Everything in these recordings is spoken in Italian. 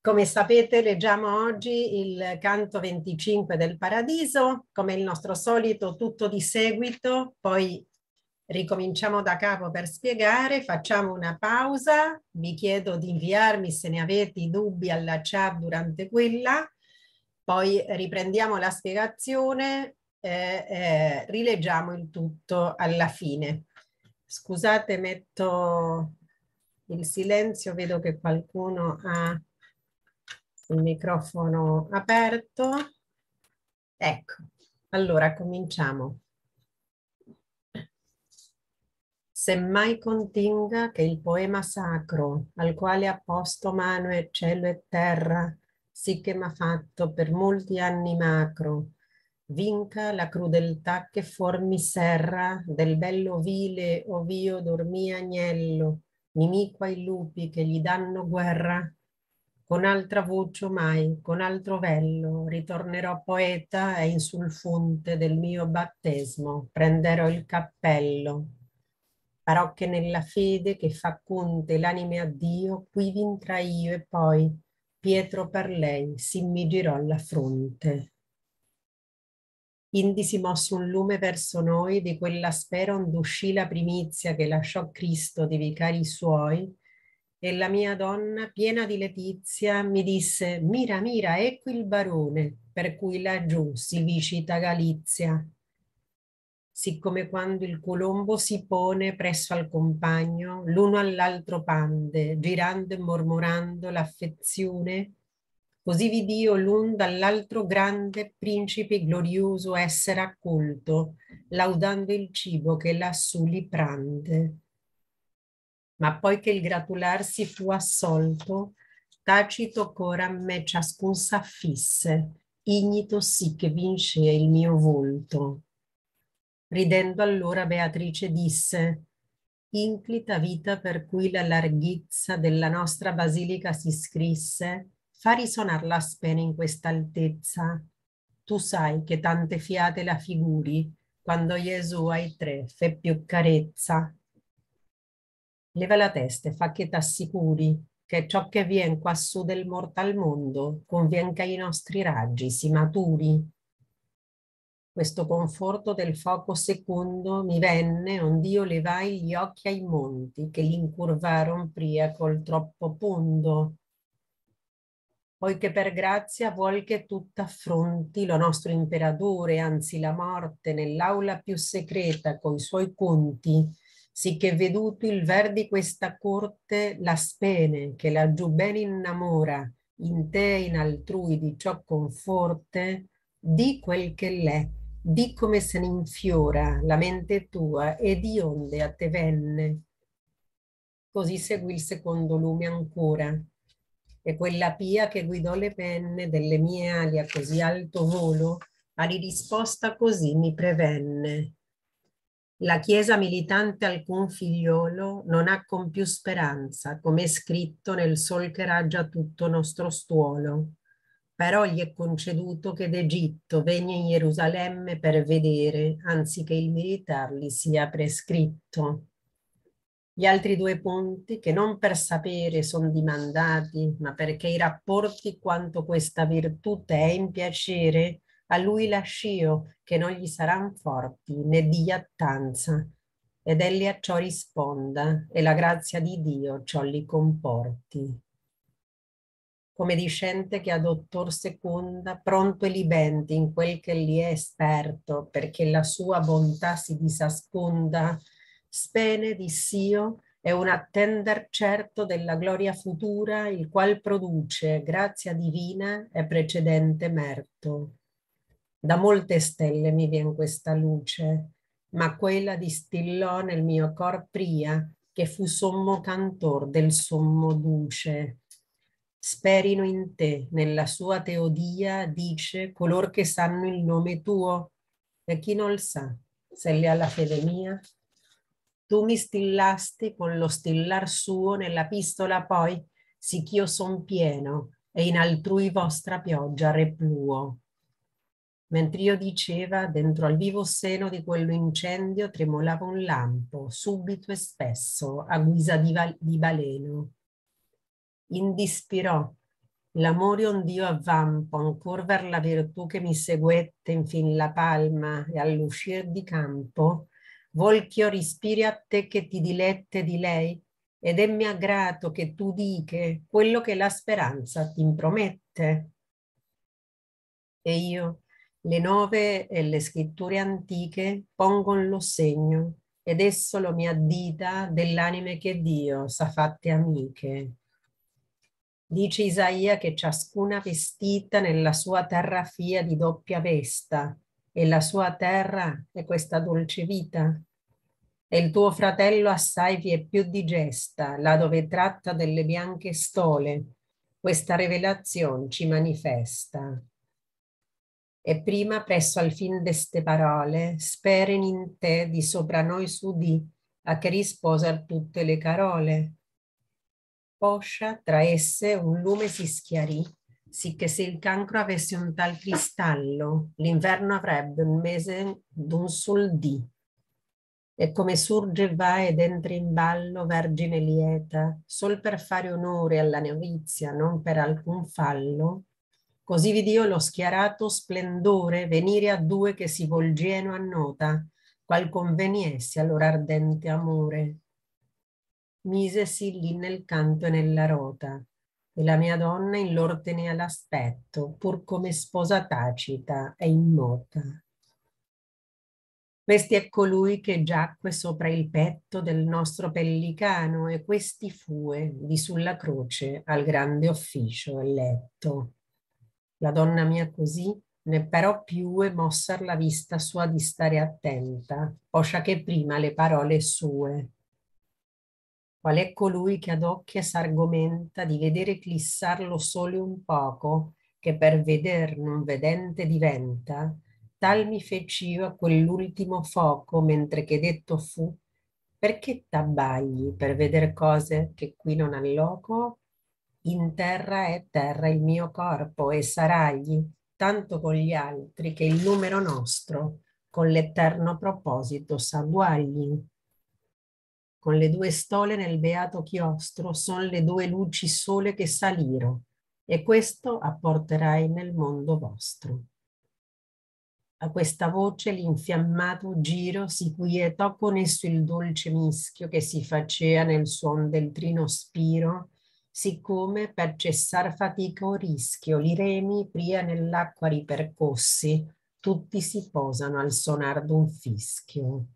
Come sapete leggiamo oggi il canto 25 del Paradiso, come il nostro solito tutto di seguito, poi ricominciamo da capo per spiegare, facciamo una pausa, vi chiedo di inviarmi se ne avete i dubbi alla chat durante quella, poi riprendiamo la spiegazione, eh, eh, rileggiamo il tutto alla fine. Scusate, metto il silenzio, vedo che qualcuno ha il microfono aperto. Ecco, allora cominciamo. Semmai continga che il poema sacro al quale ha posto mano e cielo e terra, sì che m'ha fatto per molti anni macro, vinca la crudeltà che fuor mi serra del bello vile ov'io dormì agnello, nemico ai lupi che gli danno guerra, con altra voce mai, con altro vello, ritornerò poeta e in sul fonte del mio battesmo, prenderò il cappello. che nella fede che fa conte l'anime a Dio, qui vintra io e poi, Pietro per lei, si mi girò la fronte indi si mosse un lume verso noi di quella spera onde uscì la primizia che lasciò Cristo di vicari suoi, e la mia donna, piena di letizia, mi disse, mira, mira, ecco il barone, per cui laggiù si vicita Galizia. Siccome quando il colombo si pone presso al compagno, l'uno all'altro pande, girando e mormorando l'affezione, Così vid'io l'un dall'altro grande principe glorioso essere accolto, laudando il cibo che lassù li prande. Ma poi che il gratular si fu assolto, tacito cora a me ciascun s'affisse, ignito sì che vince il mio volto. Ridendo allora Beatrice disse, inclita vita per cui la larghezza della nostra basilica si scrisse, fa risuonar la spene in questa altezza. Tu sai che tante fiate la figuri, quando Gesù ai tre fe più carezza. Leva la testa e fa che t'assicuri che ciò che vien quassù del mortal mondo convien che ai nostri raggi si maturi. Questo conforto del foco secondo mi venne ond'io levai gli occhi ai monti che l'incurvaron pria col troppo pondo poiché per grazia vuol che tutta affronti lo nostro imperatore, anzi la morte, nell'aula più secreta coi suoi conti, sicché veduto il ver di questa corte la spene che laggiù ben innamora, in te e in altrui di ciò conforte, di quel che l'è, di come se ne infiora la mente tua e di onde a te venne. Così seguì il secondo lume ancora, e quella pia che guidò le penne delle mie ali a così alto volo, a risposta così mi prevenne. La Chiesa militante alcun figliolo non ha con più speranza, come è scritto nel sol che raggia tutto nostro stuolo. Però gli è conceduto che d'Egitto venga in Gerusalemme per vedere, anziché il militar gli sia prescritto. Gli altri due punti che non per sapere sono dimandati, ma perché i rapporti quanto questa virtute è in piacere, a lui lascio che non gli saran forti né di attanza, ed egli a ciò risponda, e la grazia di Dio ciò li comporti come discente che a dottor seconda, pronto e libente in quel che gli è esperto, perché la sua bontà si disasconda spene di Sio è un attender certo della gloria futura, il qual produce grazia divina e precedente merto. Da molte stelle mi vien questa luce, ma quella distillò nel mio cor pria, che fu sommo cantor del sommo duce. Sperino in te, nella sua teodia, dice color che sanno il nome tuo, e chi non sa, se le ha la fede mia, tu mi stillasti con lo stillar suo nella pistola poi, sicch'io son pieno e in altrui vostra pioggia repluo. Mentr'io diceva, dentro al vivo seno di quello incendio tremolava un lampo, subito e spesso, a guisa di, di baleno. Indispirò l'amore ond'io avvampo, ancor ver la virtù che mi seguette in fin la palma e all'uscir di campo, Volchio rispiri a te che ti dilette di lei, ed è mia grato che tu diche quello che la speranza ti impromette. E io, le nove e le scritture antiche pongon lo segno, ed esso lo mi addita dell'anime che Dio sa fatte amiche. Dice Isaia che ciascuna vestita nella sua terra fia di doppia vesta, e la sua terra è questa dolce vita. E il tuo fratello assai vi è più digesta, là dove tratta delle bianche stole. Questa rivelazione ci manifesta. E prima, presso al fin deste parole, speren in te di sopra noi sudì, a che risposar tutte le carole. Poscia tra esse un lume si schiarì, sì che se il cancro avesse un tal cristallo, l'inverno avrebbe un mese d'un sol dì. E come surge va ed entra in ballo, vergine lieta, sol per fare onore alla novizia, non per alcun fallo, così vid'io lo schiarato splendore venire a due che si volgieno a nota, qual conveniesse al loro ardente amore. Misesi lì nel canto e nella rota, e la mia donna in l'ordine tenea l'aspetto, pur come sposa tacita e immota. Questi è colui che giacque sopra il petto del nostro pellicano e questi fue di sulla croce al grande officio eletto. La donna mia così ne però più e mossa la vista sua di stare attenta, poscia che prima le parole sue Qual è colui che ad occhia s'argomenta di vedere clissarlo solo un poco, che per veder non vedente diventa? Tal mi feci io a quell'ultimo foco, mentre che detto fu, perché t'abbagli per veder cose che qui non han loco? In terra è terra il mio corpo e saragli, tanto con gli altri che il numero nostro con l'eterno proposito s'agguagli con le due stole nel beato chiostro son le due luci sole che saliro, e questo apporterai nel mondo vostro. A questa voce l'infiammato giro si quietò con esso il dolce mischio che si facea nel suon del trino spiro, siccome per cessar fatica o rischio li remi pria nell'acqua ripercossi, tutti si posano al sonar d'un fischio.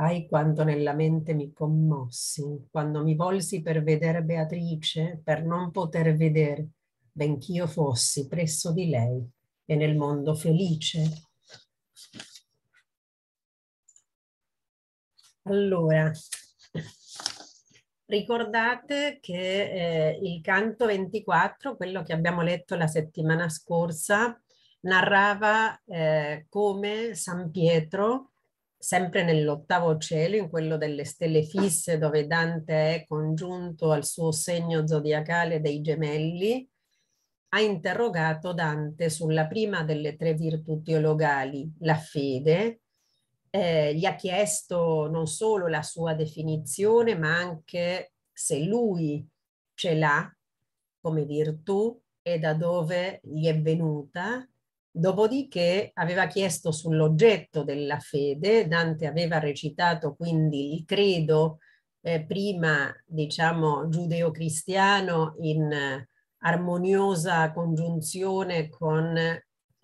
Ai quanto nella mente mi commossi, quando mi volsi per vedere Beatrice, per non poter vedere, bench'io fossi presso di lei e nel mondo felice. Allora, ricordate che eh, il canto 24, quello che abbiamo letto la settimana scorsa, narrava eh, come San Pietro sempre nell'ottavo cielo, in quello delle stelle fisse, dove Dante è congiunto al suo segno zodiacale dei gemelli, ha interrogato Dante sulla prima delle tre virtù teologali, la fede. Eh, gli ha chiesto non solo la sua definizione, ma anche se lui ce l'ha come virtù e da dove gli è venuta Dopodiché aveva chiesto sull'oggetto della fede, Dante aveva recitato quindi il credo eh, prima, diciamo, giudeo-cristiano in eh, armoniosa congiunzione con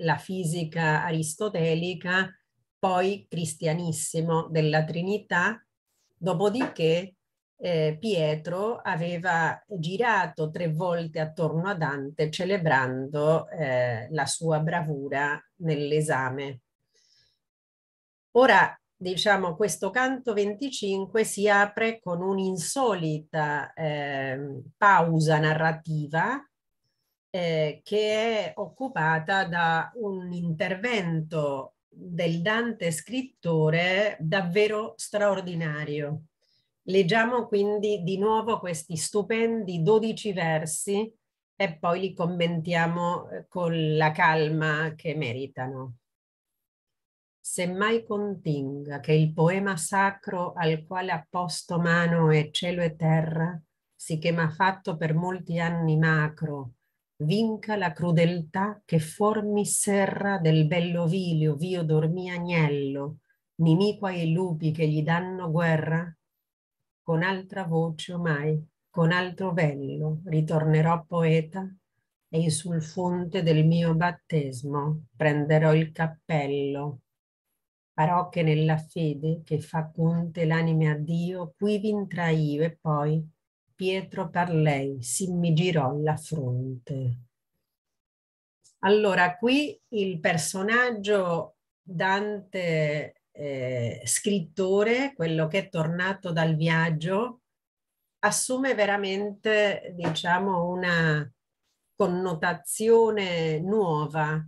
la fisica aristotelica, poi cristianissimo della Trinità, dopodiché eh, Pietro aveva girato tre volte attorno a Dante celebrando eh, la sua bravura nell'esame. Ora, diciamo, questo canto 25 si apre con un'insolita eh, pausa narrativa eh, che è occupata da un intervento del Dante scrittore davvero straordinario. Leggiamo quindi di nuovo questi stupendi 12 versi e poi li commentiamo eh, con la calma che meritano. Semmai continga che il poema sacro al quale ha posto mano e cielo e terra, sì che m'ha fatto per molti anni macro, vinca la crudeltà che formi serra del bello vilio, vio dormi agnello, nimico ai lupi che gli danno guerra, con altra voce ormai, con altro vello, ritornerò poeta e sul fonte del mio battesmo prenderò il cappello. Parò che nella fede che fa conte l'anime a Dio, qui vintra io e poi Pietro per lei si mi girò la fronte. Allora, qui il personaggio Dante eh, scrittore, quello che è tornato dal viaggio, assume veramente, diciamo, una connotazione nuova,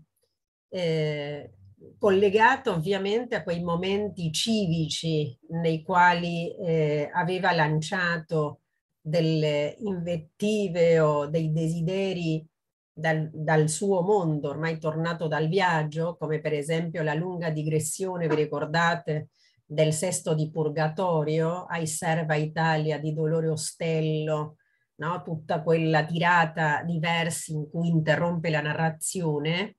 eh, collegato ovviamente a quei momenti civici nei quali eh, aveva lanciato delle invettive o dei desideri dal, dal, suo mondo ormai tornato dal viaggio, come per esempio la lunga digressione, vi ricordate, del sesto di Purgatorio ai Serva Italia di Dolore Ostello, no? tutta quella tirata di versi in cui interrompe la narrazione,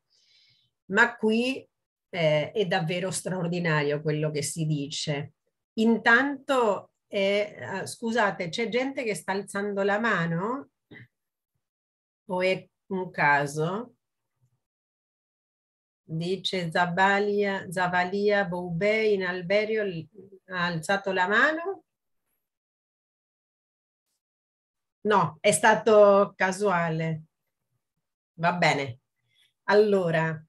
ma qui eh, è davvero straordinario quello che si dice. Intanto, eh, scusate, c'è gente che sta alzando la mano o è un caso, dice Zabalia, Zavalia Boube in Alberio ha alzato la mano? No, è stato casuale. Va bene. Allora,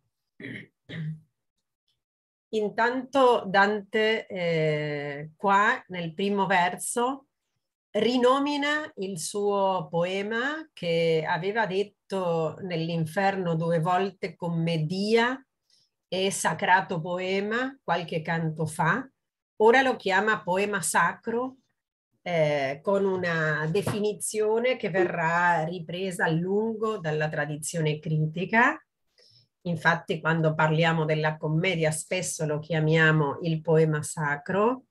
intanto Dante eh, qua nel primo verso rinomina il suo poema che aveva detto nell'inferno due volte commedia e sacrato poema qualche canto fa, ora lo chiama poema sacro eh, con una definizione che verrà ripresa a lungo dalla tradizione critica. Infatti quando parliamo della commedia spesso lo chiamiamo il poema sacro,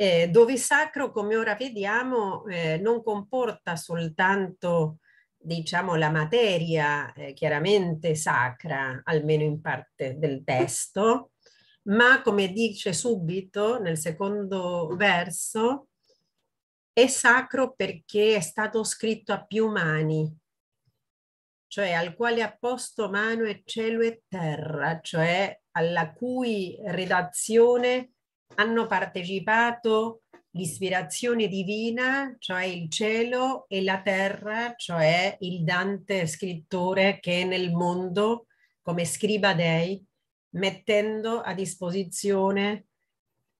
eh, dove sacro, come ora vediamo, eh, non comporta soltanto diciamo, la materia eh, chiaramente sacra, almeno in parte del testo, ma come dice subito nel secondo verso, è sacro perché è stato scritto a più mani, cioè al quale ha posto mano e cielo e terra, cioè alla cui redazione hanno partecipato l'ispirazione divina, cioè il cielo, e la terra, cioè il Dante scrittore che è nel mondo come scriba dei, mettendo a disposizione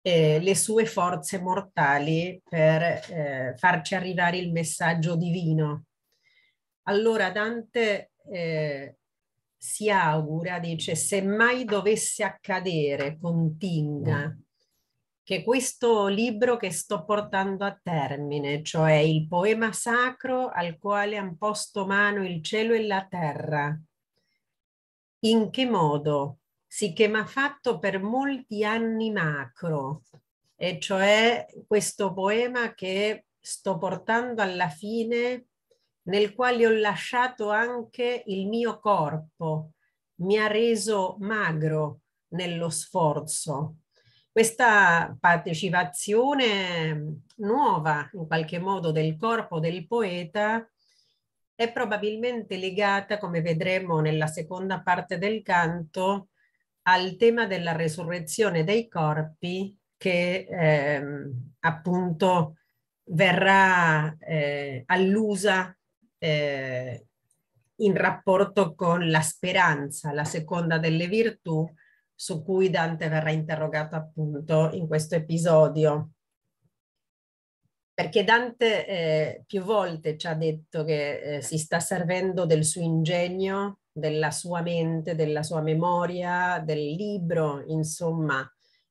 eh, le sue forze mortali per eh, farci arrivare il messaggio divino. Allora Dante eh, si augura, dice, se mai dovesse accadere, continga, mm che questo libro che sto portando a termine, cioè il poema sacro al quale han posto mano il cielo e la terra, in che modo? Sì che mi ha fatto per molti anni macro, e cioè questo poema che sto portando alla fine, nel quale ho lasciato anche il mio corpo, mi ha reso magro nello sforzo, questa partecipazione mm, nuova in qualche modo del corpo del poeta è probabilmente legata, come vedremo nella seconda parte del canto, al tema della resurrezione dei corpi che eh, appunto verrà eh, allusa eh, in rapporto con la speranza, la seconda delle virtù, su cui Dante verrà interrogato appunto in questo episodio. Perché Dante eh, più volte ci ha detto che eh, si sta servendo del suo ingegno, della sua mente, della sua memoria, del libro, insomma,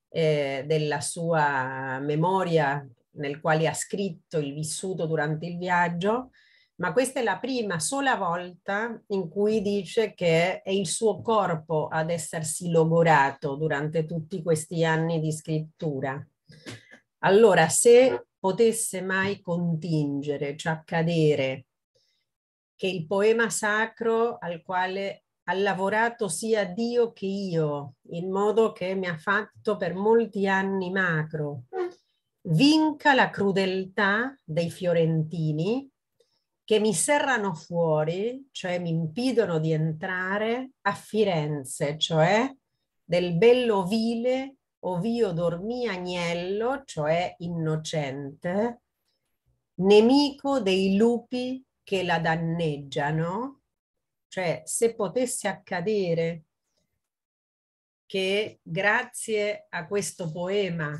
eh, della sua memoria nel quale ha scritto il vissuto durante il viaggio, ma questa è la prima sola volta in cui dice che è il suo corpo ad essersi logorato durante tutti questi anni di scrittura. Allora, se potesse mai contingere, cioè accadere, che il poema sacro al quale ha lavorato sia Dio che io, in modo che mi ha fatto per molti anni macro, vinca la crudeltà dei fiorentini che mi serrano fuori, cioè mi impidono di entrare a Firenze, cioè del bello vile ovio dormì agnello, cioè innocente, nemico dei lupi che la danneggiano, cioè se potesse accadere che grazie a questo poema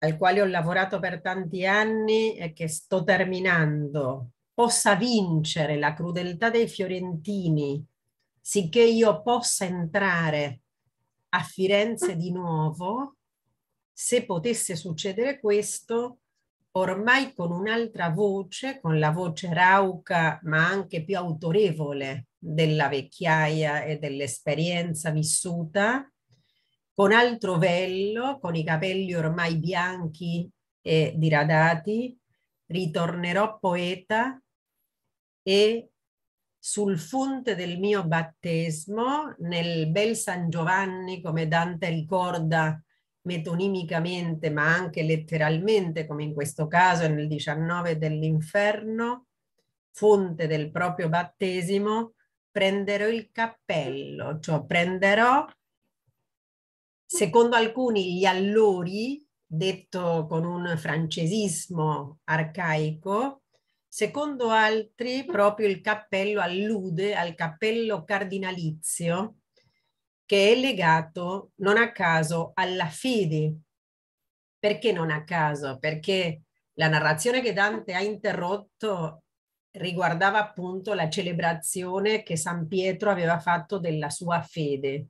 al quale ho lavorato per tanti anni e che sto terminando, possa vincere la crudeltà dei fiorentini, sicché io possa entrare a Firenze di nuovo, se potesse succedere questo, ormai con un'altra voce, con la voce rauca, ma anche più autorevole della vecchiaia e dell'esperienza vissuta, con altro vello, con i capelli ormai bianchi e diradati, ritornerò poeta e sul fonte del mio battesimo, nel bel San Giovanni, come Dante ricorda metonimicamente, ma anche letteralmente, come in questo caso nel 19 dell'inferno, fonte del proprio battesimo, prenderò il cappello, cioè prenderò Secondo alcuni gli allori, detto con un francesismo arcaico, secondo altri proprio il cappello allude al cappello cardinalizio che è legato non a caso alla fede. Perché non a caso? Perché la narrazione che Dante ha interrotto riguardava appunto la celebrazione che San Pietro aveva fatto della sua fede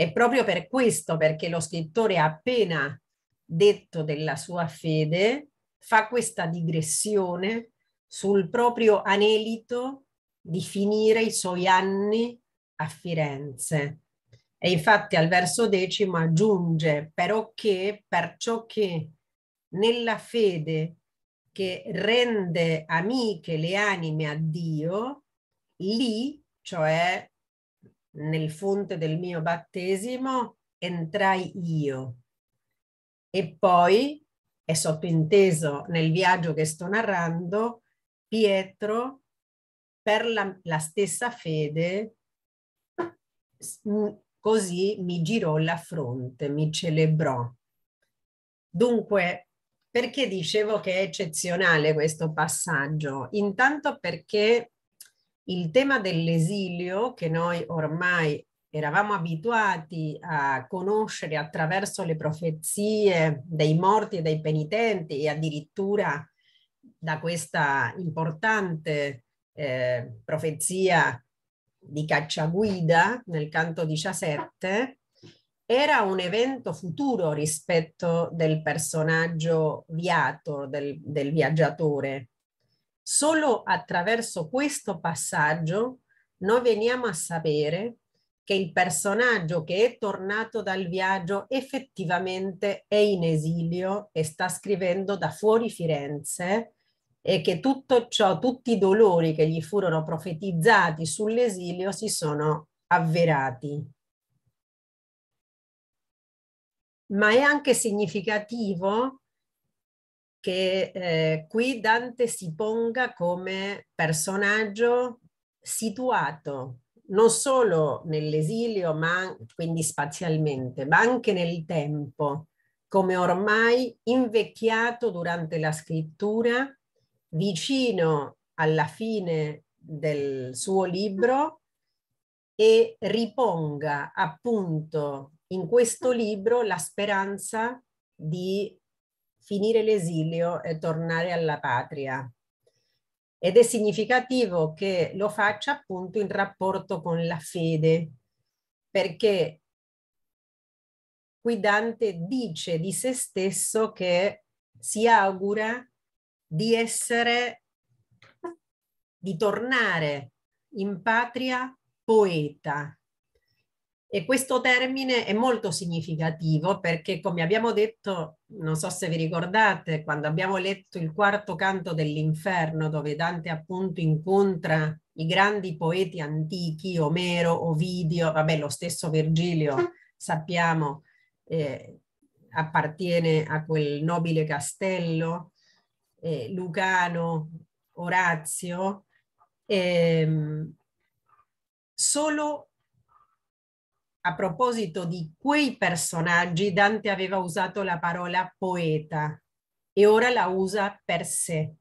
è proprio per questo, perché lo scrittore ha appena detto della sua fede, fa questa digressione sul proprio anelito di finire i suoi anni a Firenze. E infatti al verso decimo aggiunge, però che, perciò che nella fede che rende amiche le anime a Dio, lì, cioè nel fonte del mio battesimo entrai io. E poi, è sottinteso nel viaggio che sto narrando, Pietro, per la, la stessa fede, così mi girò la fronte, mi celebrò. Dunque, perché dicevo che è eccezionale questo passaggio? Intanto perché il tema dell'esilio che noi ormai eravamo abituati a conoscere attraverso le profezie dei morti e dei penitenti e addirittura da questa importante eh, profezia di Cacciaguida nel canto 17, era un evento futuro rispetto del personaggio viato, del, del viaggiatore. Solo attraverso questo passaggio noi veniamo a sapere che il personaggio che è tornato dal viaggio effettivamente è in esilio e sta scrivendo da fuori Firenze e che tutto ciò, tutti i dolori che gli furono profetizzati sull'esilio si sono avverati. Ma è anche significativo che eh, qui Dante si ponga come personaggio situato non solo nell'esilio, ma quindi spazialmente, ma anche nel tempo, come ormai invecchiato durante la scrittura, vicino alla fine del suo libro e riponga appunto in questo libro la speranza di finire l'esilio e tornare alla patria. Ed è significativo che lo faccia appunto in rapporto con la fede, perché qui Dante dice di se stesso che si augura di essere, di tornare in patria poeta, e questo termine è molto significativo perché, come abbiamo detto, non so se vi ricordate, quando abbiamo letto il quarto canto dell'inferno, dove Dante appunto incontra i grandi poeti antichi, Omero, Ovidio, vabbè, lo stesso Virgilio, sappiamo, eh, appartiene a quel nobile castello, eh, Lucano, Orazio, ehm, solo a proposito di quei personaggi, Dante aveva usato la parola poeta e ora la usa per sé.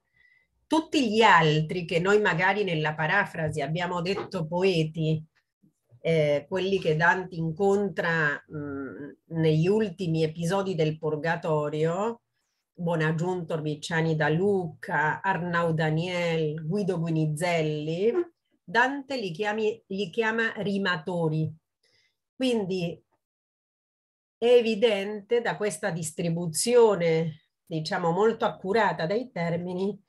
Tutti gli altri che noi magari nella parafrasi abbiamo detto poeti, eh, quelli che Dante incontra mh, mm, negli ultimi episodi del Purgatorio, Bonaggiunto Orbiciani da Luca, Arnau Daniel, Guido Guinizelli, Dante li, chiami, li chiama rimatori, quindi è evidente da questa distribuzione, diciamo molto accurata dei termini,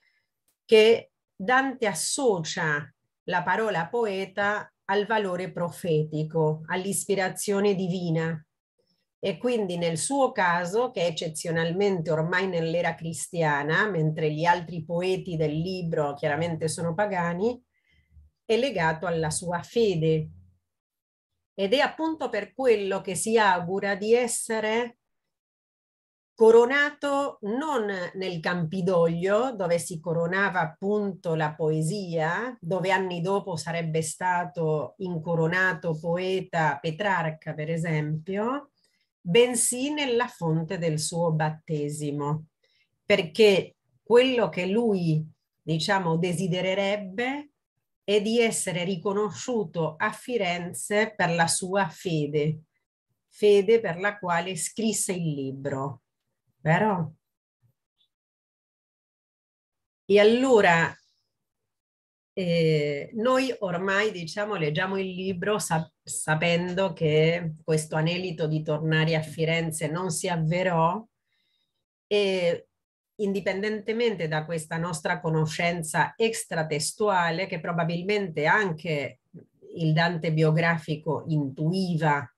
che Dante associa la parola poeta al valore profetico, all'ispirazione divina. E quindi nel suo caso, che è eccezionalmente ormai nell'era cristiana, mentre gli altri poeti del libro chiaramente sono pagani, è legato alla sua fede, ed è appunto per quello che si augura di essere coronato non nel Campidoglio, dove si coronava appunto la poesia, dove anni dopo sarebbe stato incoronato poeta Petrarca, per esempio, bensì nella fonte del suo battesimo, perché quello che lui, diciamo, desidererebbe e di essere riconosciuto a Firenze per la sua fede, fede per la quale scrisse il libro. Vero? E allora eh, noi ormai diciamo leggiamo il libro sap- sapendo che questo anelito di tornare a Firenze non si avverò e indipendentemente da questa nostra conoscenza extratestuale che probabilmente anche il Dante biografico intuiva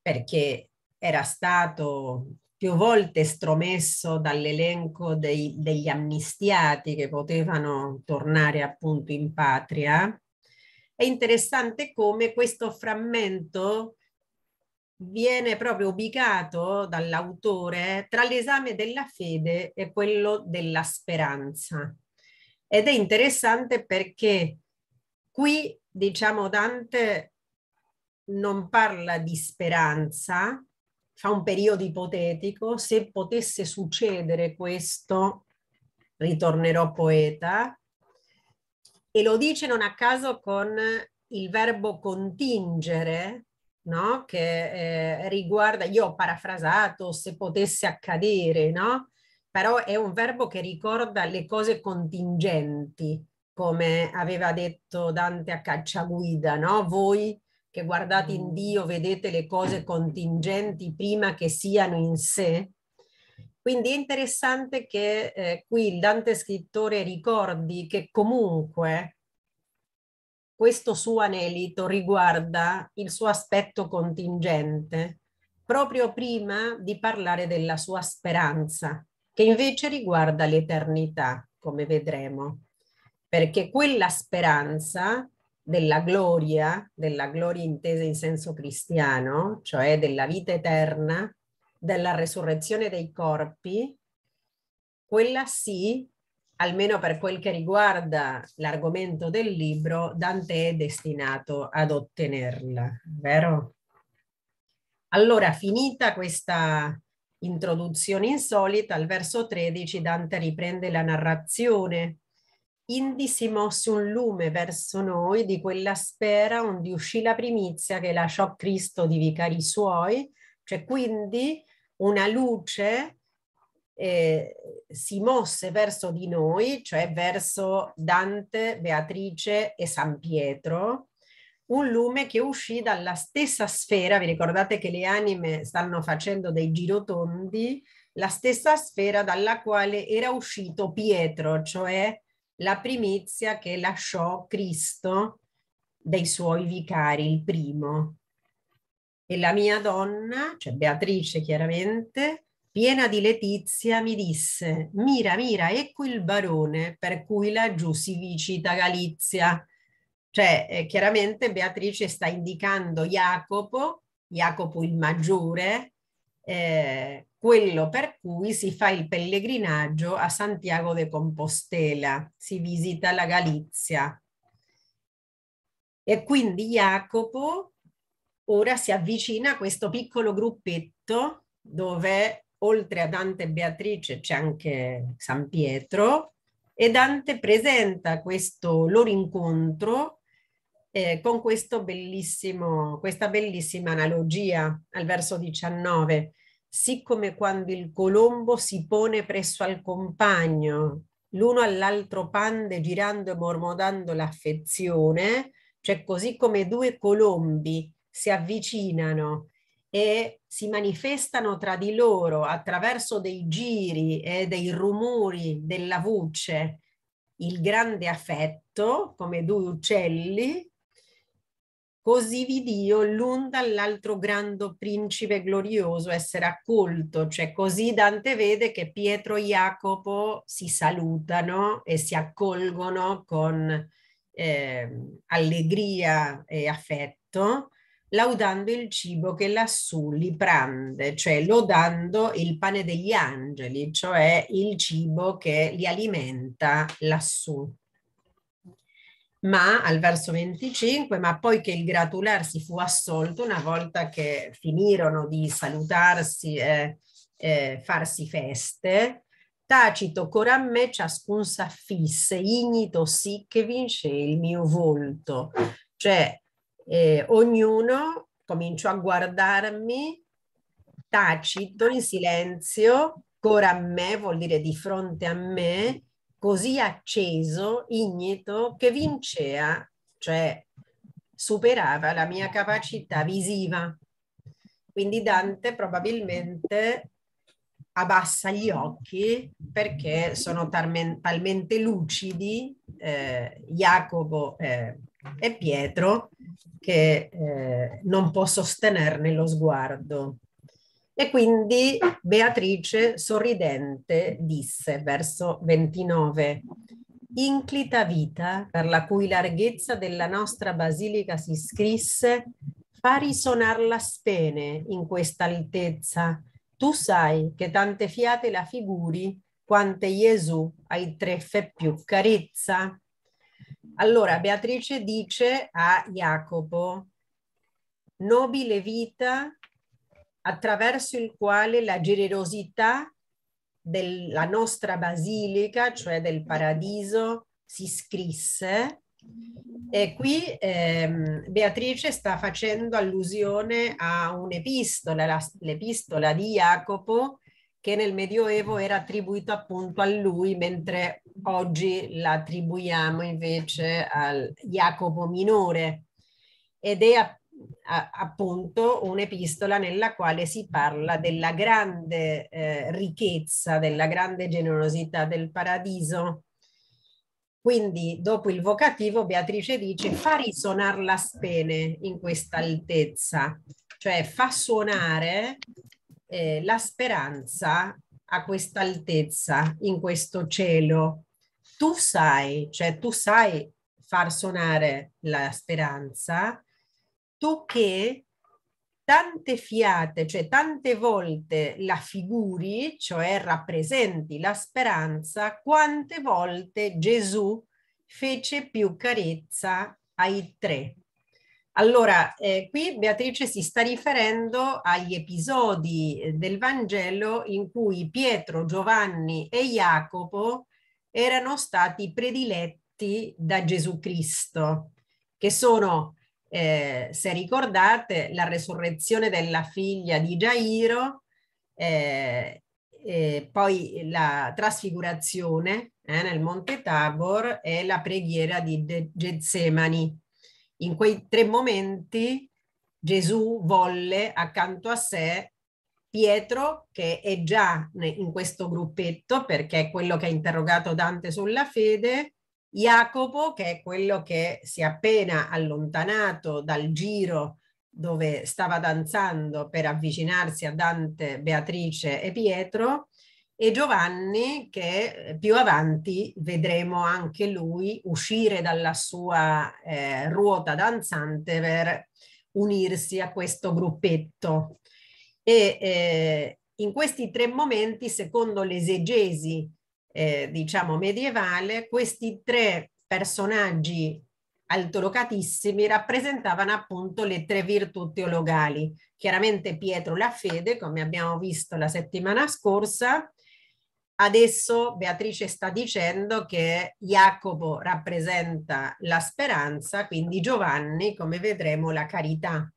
perché era stato più volte stromesso dall'elenco degli amnistiati che potevano tornare appunto in patria. È interessante come questo frammento viene proprio ubicato dall'autore tra l'esame della fede e quello della speranza. Ed è interessante perché qui, diciamo, Dante non parla di speranza, fa un periodo ipotetico, se potesse succedere questo, ritornerò poeta, e lo dice non a caso con il verbo contingere, no? che eh, riguarda, io ho parafrasato se potesse accadere, no? però è un verbo che ricorda le cose contingenti, come aveva detto Dante a Cacciaguida, no? voi che guardate in mm. Dio vedete le cose contingenti prima che siano in sé. Quindi è interessante che eh, qui il Dante scrittore ricordi che comunque questo suo anelito riguarda il suo aspetto contingente proprio prima di parlare della sua speranza, che invece riguarda l'eternità, come vedremo, perché quella speranza della gloria, della gloria intesa in senso cristiano, cioè della vita eterna, della resurrezione dei corpi, quella sì almeno per quel che riguarda l'argomento del libro, Dante è destinato ad ottenerla, vero? Allora, finita questa introduzione insolita, al verso 13 Dante riprende la narrazione. Indi si mosse un lume verso noi di quella spera onde uscì la primizia che lasciò Cristo di vicari suoi, cioè quindi una luce eh, si mosse verso di noi, cioè verso Dante, Beatrice e San Pietro, un lume che uscì dalla stessa sfera, vi ricordate che le anime stanno facendo dei girotondi, la stessa sfera dalla quale era uscito Pietro, cioè la primizia che lasciò Cristo dei suoi vicari, il primo. E la mia donna, cioè Beatrice chiaramente, piena di letizia, mi disse, mira, mira, ecco il barone per cui laggiù si vicita Galizia. Cioè, eh, chiaramente Beatrice sta indicando Jacopo, Jacopo il maggiore, eh, quello per cui si fa il pellegrinaggio a Santiago de Compostela, si visita la Galizia. E quindi Jacopo ora si avvicina a questo piccolo gruppetto dove oltre a Dante e Beatrice c'è anche San Pietro e Dante presenta questo loro incontro eh, con questa bellissima analogia al verso 19, siccome quando il colombo si pone presso al compagno, l'uno all'altro pande girando e mormodando l'affezione, cioè così come due colombi si avvicinano e si manifestano tra di loro attraverso dei giri e dei rumori della voce il grande affetto come due uccelli così vi dio l'un dall'altro grande principe glorioso essere accolto cioè così Dante vede che Pietro e Jacopo si salutano e si accolgono con eh, allegria e affetto laudando il cibo che lassù li prende, cioè lodando il pane degli angeli, cioè il cibo che li alimenta lassù. Ma al verso 25, ma poi che il gratularsi fu assolto, una volta che finirono di salutarsi e eh, farsi feste, tacito cor a me ciascun s'affisse, ignito sì che vince il mio volto. Cioè, eh, ognuno cominciò a guardarmi tacito, in silenzio, ancora a me, vuol dire di fronte a me, così acceso, ignito, che vincea, cioè superava la mia capacità visiva. Quindi Dante probabilmente abbassa gli occhi perché sono talmente lucidi eh, Jacopo eh, e Pietro che eh, non può sostenerne lo sguardo. E quindi Beatrice, sorridente, disse verso 29, inclita vita per la cui larghezza della nostra basilica si scrisse, fa risonar la spene in questa altezza. Tu sai che tante fiate la figuri, quante Gesù ai tre fe più carezza. Allora, Beatrice dice a Jacopo, nobile vita attraverso il quale la generosità della nostra basilica, cioè del paradiso, si scrisse. E qui ehm, Beatrice sta facendo allusione a un'epistola, l'epistola di Jacopo, che nel Medioevo era attribuita appunto a lui, mentre oggi la attribuiamo invece al Jacopo Minore ed è appunto un'epistola nella quale si parla della grande eh, ricchezza, della grande generosità del paradiso. Quindi dopo il vocativo Beatrice dice fa risuonare la spene in questa altezza, cioè fa suonare eh, la speranza a questa altezza, in questo cielo, tu sai, cioè tu sai far suonare la speranza, tu che tante fiate, cioè tante volte la figuri, cioè rappresenti la speranza, quante volte Gesù fece più carezza ai tre. Allora, eh, qui Beatrice si sta riferendo agli episodi del Vangelo in cui Pietro, Giovanni e Jacopo erano stati prediletti da Gesù Cristo, che sono, eh, se ricordate, la resurrezione della figlia di Gairo, eh, eh, poi la trasfigurazione eh, nel Monte Tabor e la preghiera di De- Getsemani. In quei tre momenti Gesù volle accanto a sé Pietro, che è già in questo gruppetto perché è quello che ha interrogato Dante sulla fede, Jacopo, che è quello che si è appena allontanato dal giro dove stava danzando per avvicinarsi a Dante, Beatrice e Pietro, e Giovanni, che eh, più avanti vedremo anche lui uscire dalla sua eh, ruota danzante per unirsi a questo gruppetto e eh, in questi tre momenti, secondo l'esegesi, eh, diciamo, medievale, questi tre personaggi altolocatissimi rappresentavano appunto le tre virtù teologali. Chiaramente Pietro la fede, come abbiamo visto la settimana scorsa, Adesso Beatrice sta dicendo che Jacopo rappresenta la speranza, quindi Giovanni, come vedremo, la carità.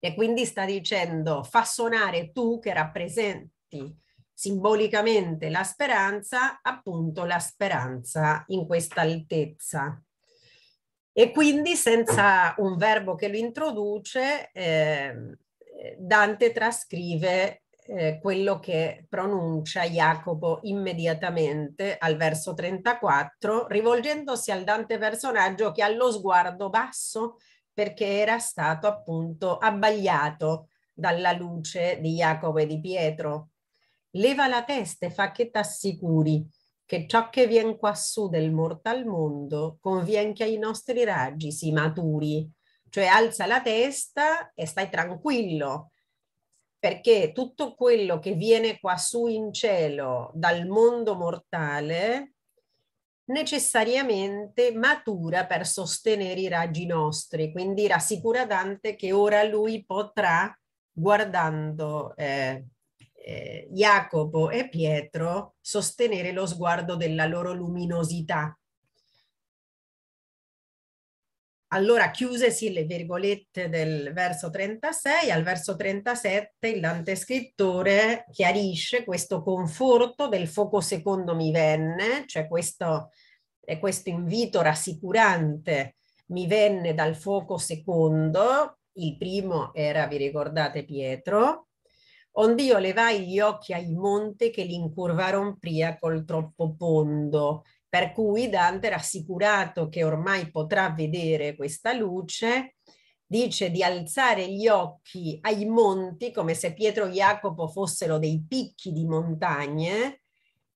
E quindi sta dicendo fa suonare tu che rappresenti simbolicamente la speranza, appunto la speranza in questa altezza. E quindi senza un verbo che lo introduce, eh, Dante trascrive eh, quello che pronuncia Jacopo immediatamente al verso 34, rivolgendosi al Dante personaggio che ha lo sguardo basso perché era stato appunto abbagliato dalla luce di Jacopo e di Pietro. Leva la testa e fa che t'assicuri che ciò che viene quassù del mortal mondo convien che ai nostri raggi si maturi. Cioè alza la testa e stai tranquillo, perché tutto quello che viene quassù in cielo dal mondo mortale necessariamente matura per sostenere i raggi nostri, quindi rassicura Dante che ora lui potrà, guardando eh, eh, Jacopo e Pietro, sostenere lo sguardo della loro luminosità, Allora chiusesi le virgolette del verso 36, al verso 37 il Dante scrittore chiarisce questo conforto del fuoco secondo mi venne, cioè questo, questo invito rassicurante mi venne dal fuoco secondo, il primo era, vi ricordate, Pietro, ond'io levai gli occhi ai monti che l'incurvaron pria col troppo pondo per cui Dante, rassicurato che ormai potrà vedere questa luce, dice di alzare gli occhi ai monti come se Pietro e Jacopo fossero dei picchi di montagne,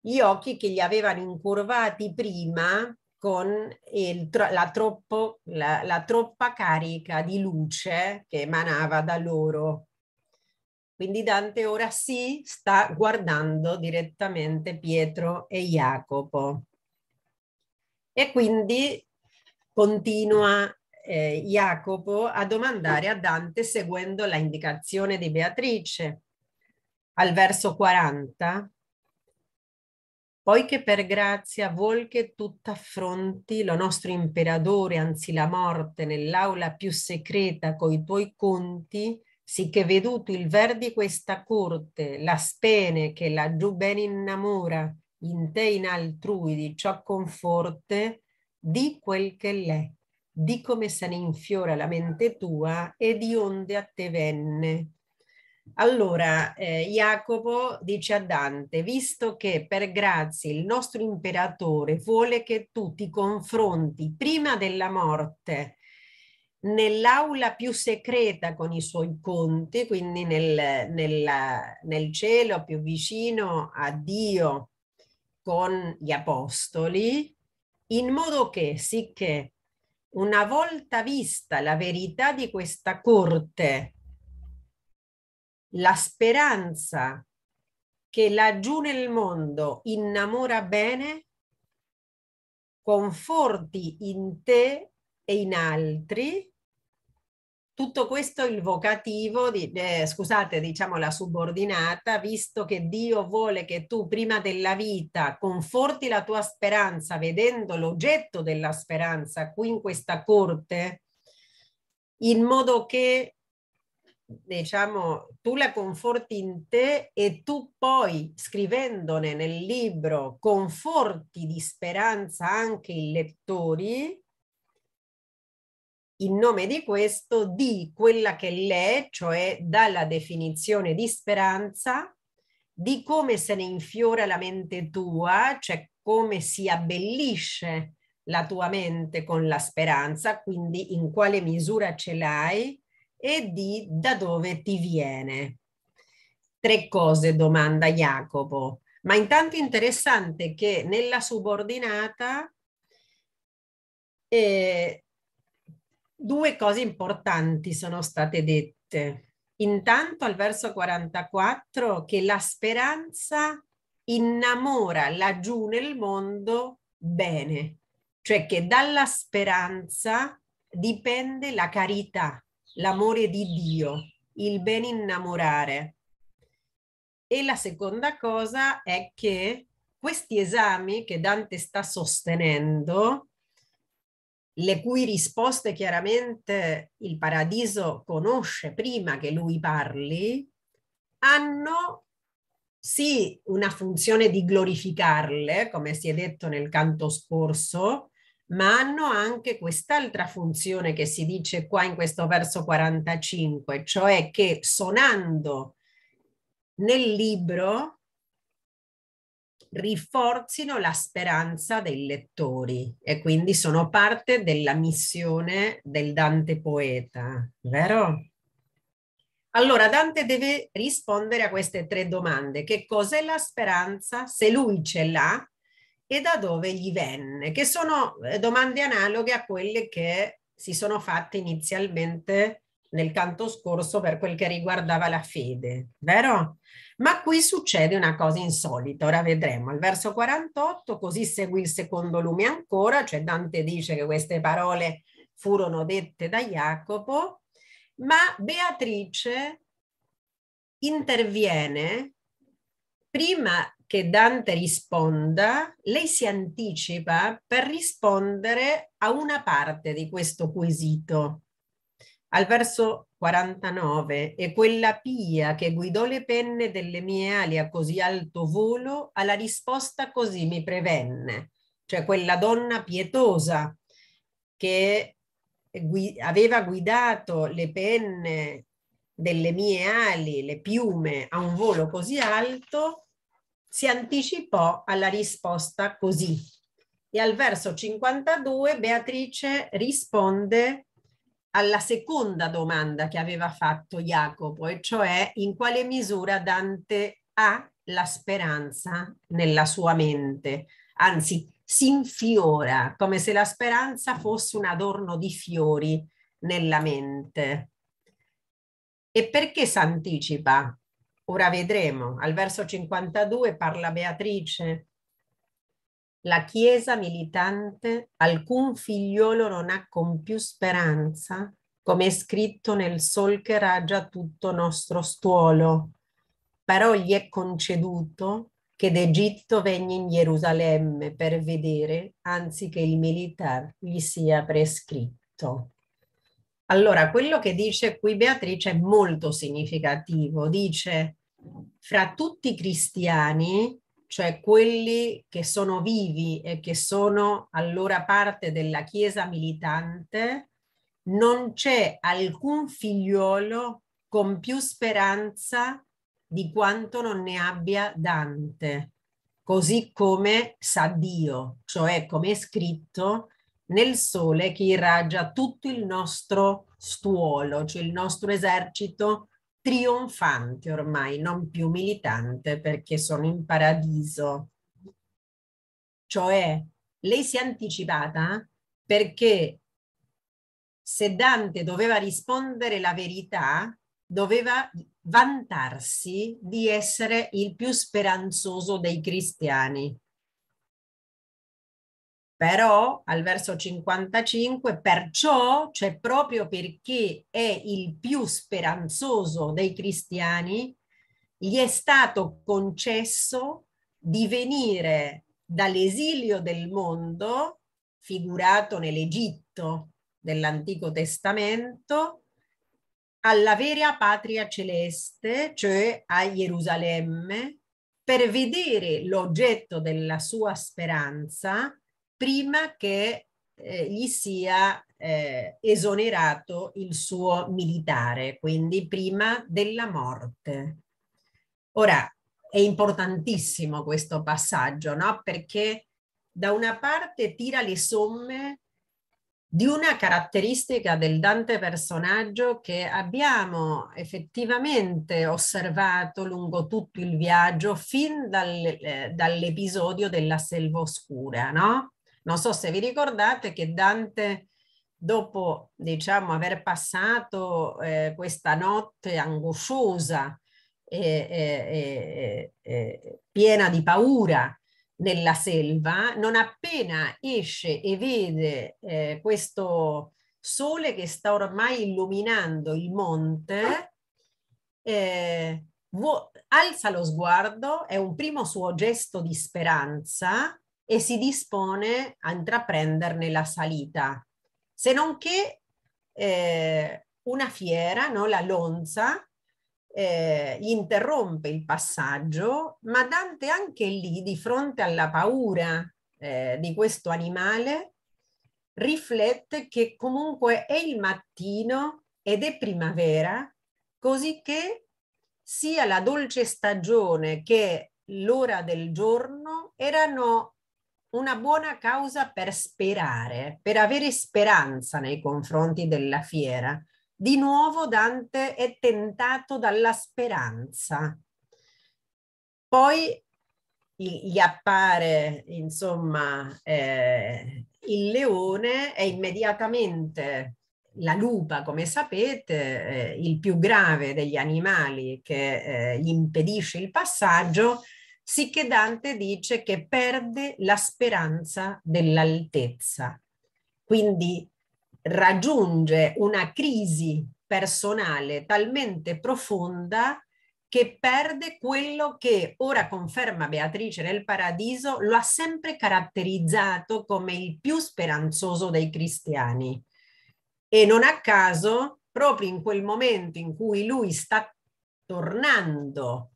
gli occhi che gli avevano incurvati prima con il, la, troppo, la, la, troppa carica di luce che emanava da loro. Quindi Dante ora sì sta guardando direttamente Pietro e Jacopo. E quindi continua eh, Jacopo a domandare a Dante seguendo la indicazione di Beatrice al verso 40. Poiché per grazia vuol che tutta affronti lo nostro imperatore, anzi la morte, nell'aula più secreta coi tuoi conti, sicché veduto il ver di questa corte, la spene che laggiù ben innamora, in te in altrui di ciò conforte, di quel che l'è, di come se ne infiora la mente tua e di onde a te venne. Allora, eh, Jacopo dice a Dante, visto che per grazia il nostro imperatore vuole che tu ti confronti prima della morte nell'aula più secreta con i suoi conti, quindi nel, nella, nel cielo più vicino a Dio, con gli apostoli, in modo che sicché una volta vista la verità di questa corte, la speranza che laggiù nel mondo innamora bene, conforti in te e in altri tutto questo il vocativo, di, eh, scusate, diciamo la subordinata, visto che Dio vuole che tu prima della vita conforti la tua speranza vedendo l'oggetto della speranza qui in questa corte, in modo che diciamo, tu la conforti in te e tu poi scrivendone nel libro conforti di speranza anche i lettori in nome di questo di quella che l'è, cioè dalla definizione di speranza, di come se ne infiora la mente tua, cioè come si abbellisce la tua mente con la speranza, quindi in quale misura ce l'hai e di da dove ti viene. Tre cose domanda Jacopo, ma intanto interessante che nella subordinata eh, due cose importanti sono state dette. Intanto al verso 44 che la speranza innamora laggiù nel mondo bene, cioè che dalla speranza dipende la carità, l'amore di Dio, il ben innamorare. E la seconda cosa è che questi esami che Dante sta sostenendo le cui risposte chiaramente il paradiso conosce prima che lui parli, hanno sì una funzione di glorificarle, come si è detto nel canto scorso, ma hanno anche quest'altra funzione che si dice qua in questo verso 45, cioè che suonando nel libro rinforzino la speranza dei lettori e quindi sono parte della missione del Dante poeta, vero? Allora Dante deve rispondere a queste tre domande. Che cos'è la speranza? Se lui ce l'ha e da dove gli venne? Che sono eh, domande analoghe a quelle che si sono fatte inizialmente nel canto scorso per quel che riguardava la fede, vero? Ma qui succede una cosa insolita, ora vedremo. Al verso 48, così seguì il secondo lume ancora, cioè Dante dice che queste parole furono dette da Jacopo, ma Beatrice interviene prima che Dante risponda, lei si anticipa per rispondere a una parte di questo quesito al verso 49, e quella pia che guidò le penne delle mie ali a così alto volo, alla risposta così mi prevenne, cioè quella donna pietosa che gui aveva guidato le penne delle mie ali, le piume, a un volo così alto, si anticipò alla risposta così. E al verso 52 Beatrice risponde alla seconda domanda che aveva fatto Jacopo, e cioè in quale misura Dante ha la speranza nella sua mente, anzi si infiora come se la speranza fosse un adorno di fiori nella mente. E perché s'anticipa? Ora vedremo. Al verso 52 parla Beatrice la Chiesa militante alcun figliolo non ha con più speranza, come è scritto nel sol che raggia tutto nostro stuolo, però gli è conceduto che d'Egitto venga in Gerusalemme per vedere, anziché il militare gli sia prescritto. Allora, quello che dice qui Beatrice è molto significativo. Dice, fra tutti i cristiani cioè quelli che sono vivi e che sono allora parte della Chiesa militante, non c'è alcun figliolo con più speranza di quanto non ne abbia Dante, così come sa Dio, cioè come è scritto nel sole che irraggia tutto il nostro stuolo, cioè il nostro esercito trionfante ormai, non più militante perché sono in paradiso. Cioè, lei si è anticipata perché se Dante doveva rispondere la verità, doveva vantarsi di essere il più speranzoso dei cristiani però al verso 55, perciò, cioè proprio perché è il più speranzoso dei cristiani, gli è stato concesso di venire dall'esilio del mondo, figurato nell'Egitto dell'Antico Testamento, alla vera patria celeste, cioè a Gerusalemme, per vedere l'oggetto della sua speranza, prima che eh, gli sia eh, esonerato il suo militare, quindi prima della morte. Ora, è importantissimo questo passaggio, no? Perché da una parte tira le somme di una caratteristica del Dante personaggio che abbiamo effettivamente osservato lungo tutto il viaggio, fin dal, eh, dall'episodio della selva oscura, no? Non so se vi ricordate che Dante, dopo diciamo, aver passato eh, questa notte angosciosa, eh, eh, piena di paura nella selva, non appena esce e vede eh, questo sole che sta ormai illuminando il monte, eh, alza lo sguardo, è un primo suo gesto di speranza e si dispone a intraprenderne la salita, se non che eh, una fiera, no, la lonza, eh, interrompe il passaggio, ma Dante anche lì, di fronte alla paura eh, di questo animale, riflette che comunque è il mattino ed è primavera, così che sia la dolce stagione che l'ora del giorno erano una buona causa per sperare, per avere speranza nei confronti della fiera. Di nuovo Dante è tentato dalla speranza. Poi gli appare, insomma, eh, il leone e immediatamente la lupa, come sapete, eh, il più grave degli animali che eh, gli impedisce il passaggio, sicché Dante dice che perde la speranza dell'altezza, quindi raggiunge una crisi personale talmente profonda che perde quello che ora conferma Beatrice nel paradiso, lo ha sempre caratterizzato come il più speranzoso dei cristiani. E non a caso, proprio in quel momento in cui lui sta tornando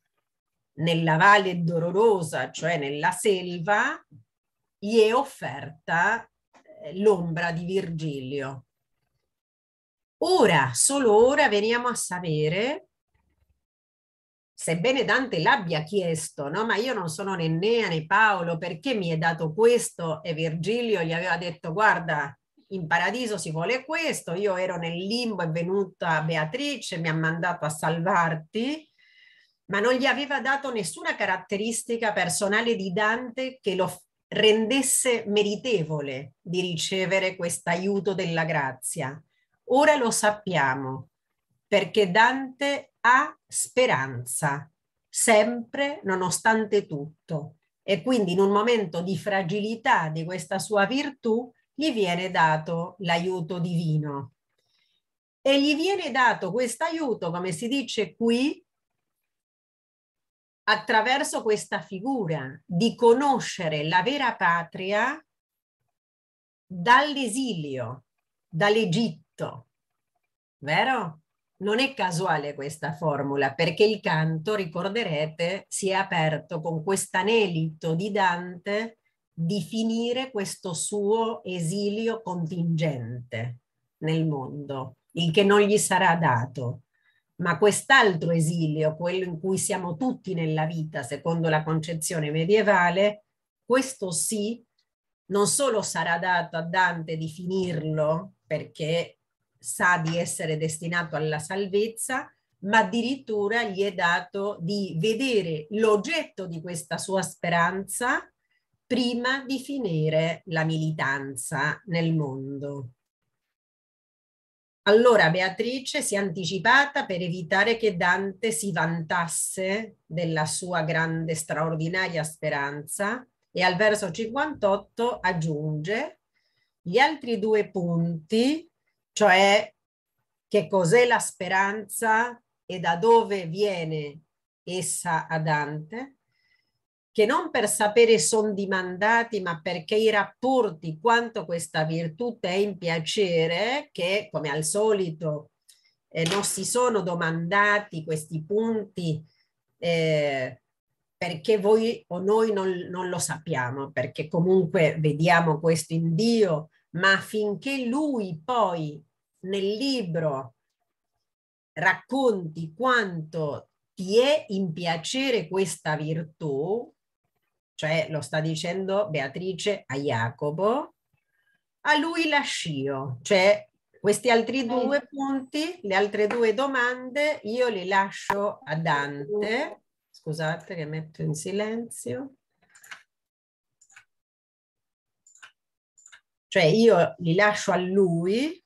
nella valle dolorosa, cioè nella selva, gli è offerta eh, l'ombra di Virgilio. Ora, solo ora veniamo a sapere, sebbene Dante l'abbia chiesto, no? ma io non sono né Nea né Paolo, perché mi è dato questo? E Virgilio gli aveva detto, guarda, in paradiso si vuole questo, io ero nel limbo, è venuta Beatrice, mi ha mandato a salvarti, ma non gli aveva dato nessuna caratteristica personale di Dante che lo rendesse meritevole di ricevere quest'aiuto della grazia. Ora lo sappiamo, perché Dante ha speranza, sempre nonostante tutto. E quindi in un momento di fragilità di questa sua virtù gli viene dato l'aiuto divino. E gli viene dato questo aiuto, come si dice qui, attraverso questa figura di conoscere la vera patria dall'esilio, dall'Egitto. Vero? Non è casuale questa formula perché il canto, ricorderete, si è aperto con quest'anelito di Dante di finire questo suo esilio contingente nel mondo, il che non gli sarà dato ma quest'altro esilio, quello in cui siamo tutti nella vita, secondo la concezione medievale, questo sì, non solo sarà dato a Dante di finirlo perché sa di essere destinato alla salvezza, ma addirittura gli è dato di vedere l'oggetto di questa sua speranza prima di finire la militanza nel mondo. Allora Beatrice si è anticipata per evitare che Dante si vantasse della sua grande, straordinaria speranza e al verso 58 aggiunge gli altri due punti, cioè che cos'è la speranza e da dove viene essa a Dante, che non per sapere sono dimandati, ma perché i rapporti quanto questa virtù è in piacere, che come al solito eh, non si sono domandati questi punti eh, perché voi o noi non, non lo sappiamo, perché comunque vediamo questo in Dio, ma finché lui poi nel libro racconti quanto ti è in piacere questa virtù, cioè lo sta dicendo Beatrice a Jacopo, a lui lascio, cioè questi altri due punti, le altre due domande, io li lascio a Dante, scusate che metto in silenzio, cioè io li lascio a lui,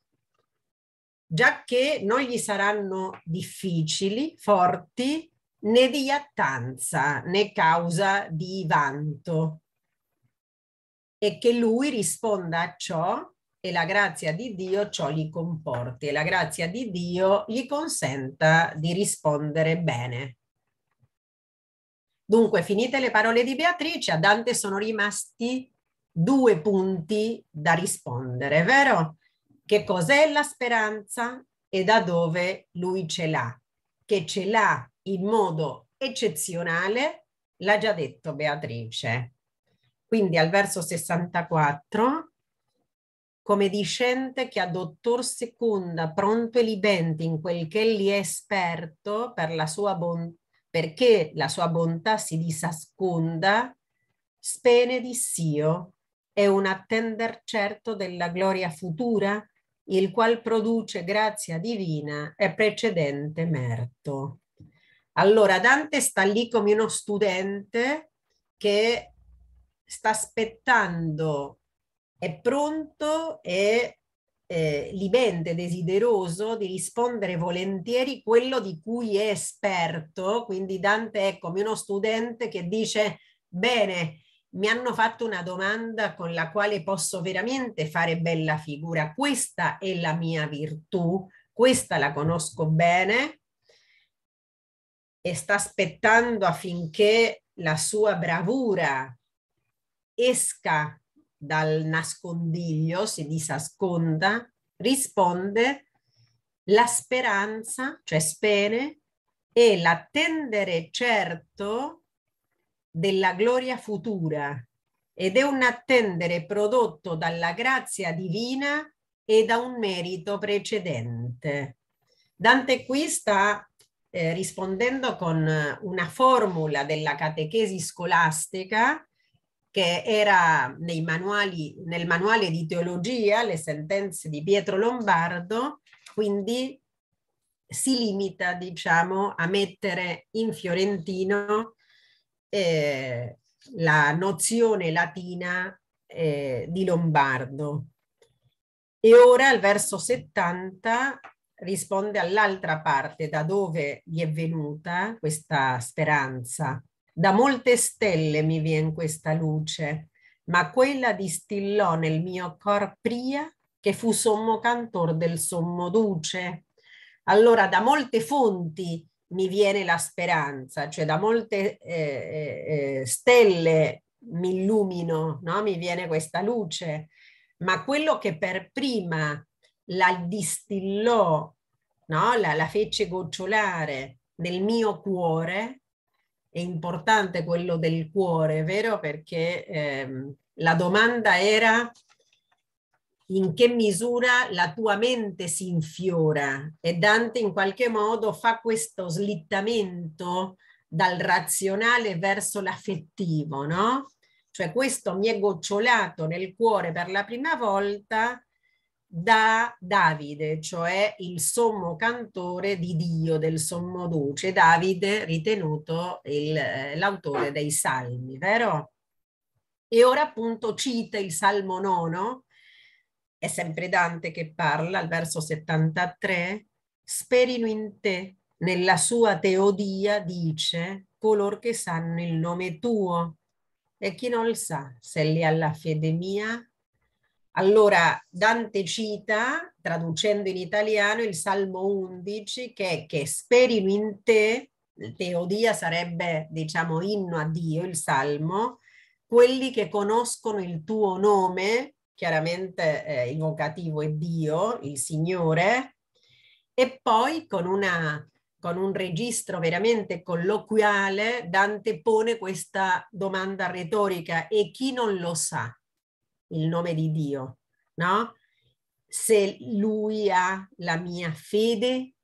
già che non gli saranno difficili, forti, né di iattanza né causa di vanto e che lui risponda a ciò e la grazia di Dio ciò gli comporti e la grazia di Dio gli consenta di rispondere bene. Dunque, finite le parole di Beatrice, a Dante sono rimasti due punti da rispondere, vero? Che cos'è la speranza e da dove lui ce l'ha? Che ce l'ha in modo eccezionale, l'ha già detto Beatrice. Quindi al verso 64, come discente che a dottor seconda pronto e libente in quel che gli è esperto per la sua bontà, perché la sua bontà si disasconda, spene di Sio è un attender certo della gloria futura, il qual produce grazia divina e precedente merto. Allora Dante sta lì come uno studente che sta aspettando, è pronto e eh, libente, desideroso di rispondere volentieri quello di cui è esperto. Quindi Dante è come uno studente che dice bene, mi hanno fatto una domanda con la quale posso veramente fare bella figura. Questa è la mia virtù, questa la conosco bene, e sta aspettando affinché la sua bravura esca dal nascondiglio, si disasconda, risponde la speranza, cioè spere, e l'attendere certo della gloria futura ed è un attendere prodotto dalla grazia divina e da un merito precedente. Dante qui sta eh, rispondendo con eh, una formula della catechesi scolastica che era manuali, nel manuale di teologia, le sentenze di Pietro Lombardo, quindi si limita, diciamo, a mettere in fiorentino eh, la nozione latina eh, di Lombardo. E ora al verso 70 risponde all'altra parte, da dove gli è venuta questa speranza. Da molte stelle mi vien questa luce, ma quella distillò nel mio cor pria che fu sommo cantor del sommo duce. Allora da molte fonti mi viene la speranza, cioè da molte eh, eh, eh stelle mi illumino, no? mi viene questa luce, ma quello che per prima la distillò, no? la, la fece gocciolare nel mio cuore, è importante quello del cuore, vero? Perché ehm, la domanda era in che misura la tua mente si infiora e Dante in qualche modo fa questo slittamento dal razionale verso l'affettivo, no? Cioè questo mi è gocciolato nel cuore per la prima volta da Davide, cioè il sommo cantore di Dio, del sommo duce, Davide ritenuto eh, l'autore dei salmi, vero? E ora appunto cita il Salmo 9, è sempre Dante che parla, al verso 73, sperino in te, nella sua teodia dice color che sanno il nome tuo. E chi non sa, se lì alla fede mia allora Dante cita, traducendo in italiano, il Salmo 11 che, che sperino in te, teodia sarebbe diciamo inno a Dio, il Salmo, quelli che conoscono il tuo nome, chiaramente eh, invocativo è Dio, il Signore, e poi con, una, con un registro veramente colloquiale Dante pone questa domanda retorica e chi non lo sa? il nome di Dio, no? Se lui ha la mia fede,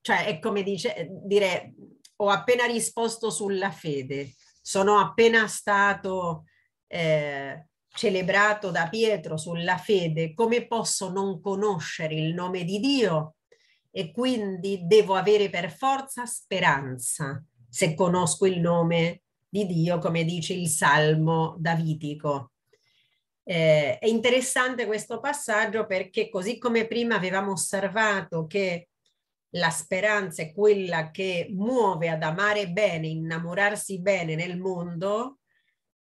cioè è come dice, dire ho appena risposto sulla fede, sono appena stato eh, celebrato da Pietro sulla fede, come posso non conoscere il nome di Dio? E quindi devo avere per forza speranza se conosco il nome di Dio, come dice il Salmo Davitico. Eh, è interessante questo passaggio perché così come prima avevamo osservato che la speranza è quella che muove ad amare bene, innamorarsi bene nel mondo,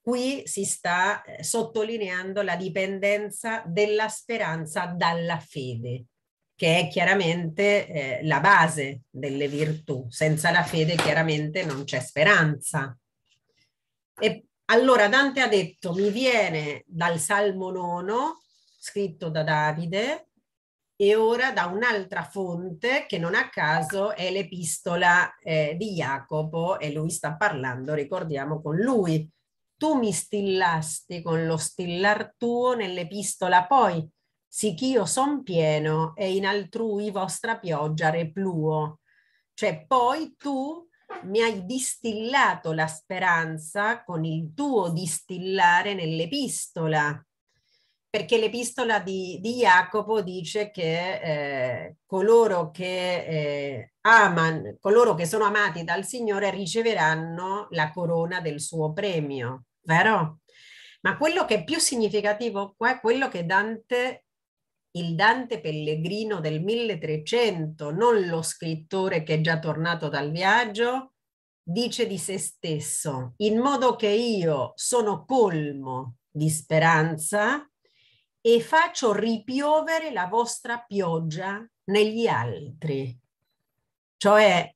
qui si sta eh, sottolineando la dipendenza della speranza dalla fede, che è chiaramente eh, la base delle virtù. Senza la fede chiaramente non c'è speranza. E allora Dante ha detto, mi viene dal Salmo nono, scritto da Davide, e ora da un'altra fonte che non a caso è l'epistola eh, di Jacopo e lui sta parlando, ricordiamo, con lui. Tu mi stillasti con lo stillar tuo nell'epistola poi, sicch'io son pieno e in altrui vostra pioggia repluo. Cioè poi tu mi hai distillato la speranza con il tuo distillare nell'epistola, perché l'epistola di, di, Jacopo dice che, eh, coloro, che eh, aman, coloro che sono amati dal Signore riceveranno la corona del suo premio, vero? Ma quello che è più significativo qua è quello che Dante il Dante Pellegrino del 1300, non lo scrittore che è già tornato dal viaggio, dice di se stesso, in modo che io sono colmo di speranza e faccio ripiovere la vostra pioggia negli altri. Cioè,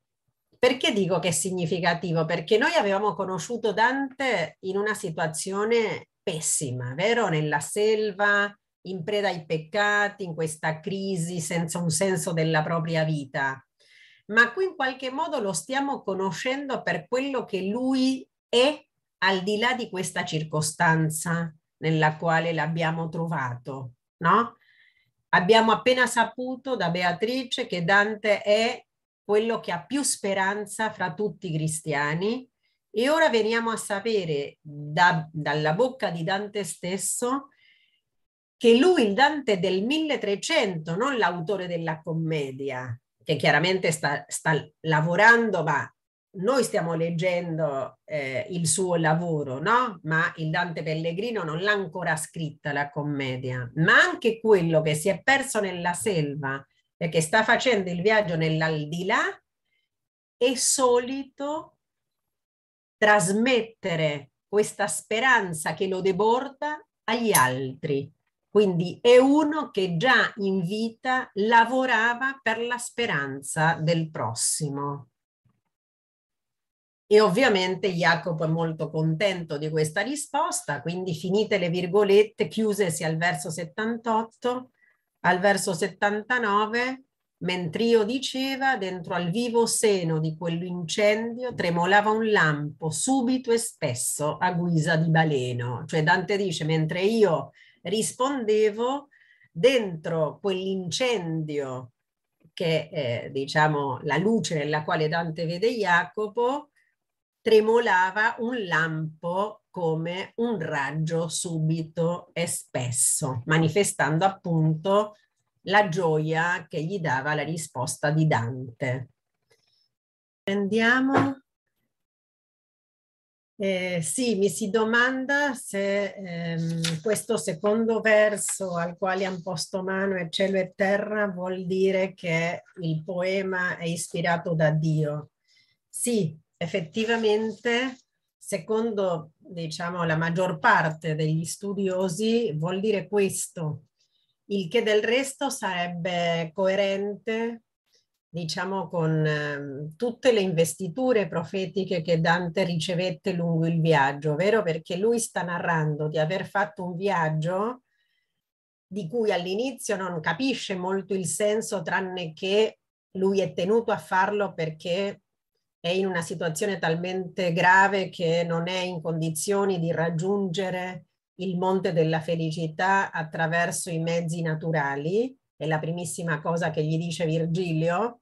perché dico che è significativo? Perché noi avevamo conosciuto Dante in una situazione pessima, vero? Nella selva, in preda ai peccati, in questa crisi senza un senso della propria vita, ma qui in qualche modo lo stiamo conoscendo per quello che lui è al di là di questa circostanza nella quale l'abbiamo trovato, no? Abbiamo appena saputo da Beatrice che Dante è quello che ha più speranza fra tutti i cristiani e ora veniamo a sapere da, dalla bocca di Dante stesso che lui, il Dante del 1300, non l'autore della commedia, che chiaramente sta, sta lavorando, ma noi stiamo leggendo eh, il suo lavoro, no? Ma il Dante Pellegrino non l'ha ancora scritta la commedia, ma anche quello che si è perso nella selva perché sta facendo il viaggio nell'aldilà è solito trasmettere questa speranza che lo deborda agli altri. Quindi è uno che già in vita lavorava per la speranza del prossimo. E ovviamente Jacopo è molto contento di questa risposta, quindi finite le virgolette, chiusesi al verso 78, al verso 79, mentre io diceva, dentro al vivo seno di quell'incendio tremolava un lampo, subito e spesso, a guisa di baleno. Cioè Dante dice, mentre io rispondevo dentro quell'incendio che è, diciamo la luce nella quale Dante vede Jacopo tremolava un lampo come un raggio subito e spesso, manifestando appunto la gioia che gli dava la risposta di Dante. Prendiamo eh, sì, mi si domanda se ehm, questo secondo verso al quale hanno posto mano è cielo e terra vuol dire che il poema è ispirato da Dio. Sì, effettivamente, secondo diciamo, la maggior parte degli studiosi, vuol dire questo, il che del resto sarebbe coerente diciamo con eh, tutte le investiture profetiche che Dante ricevette lungo il viaggio, vero? Perché lui sta narrando di aver fatto un viaggio di cui all'inizio non capisce molto il senso, tranne che lui è tenuto a farlo perché è in una situazione talmente grave che non è in condizioni di raggiungere il monte della felicità attraverso i mezzi naturali, è la primissima cosa che gli dice Virgilio,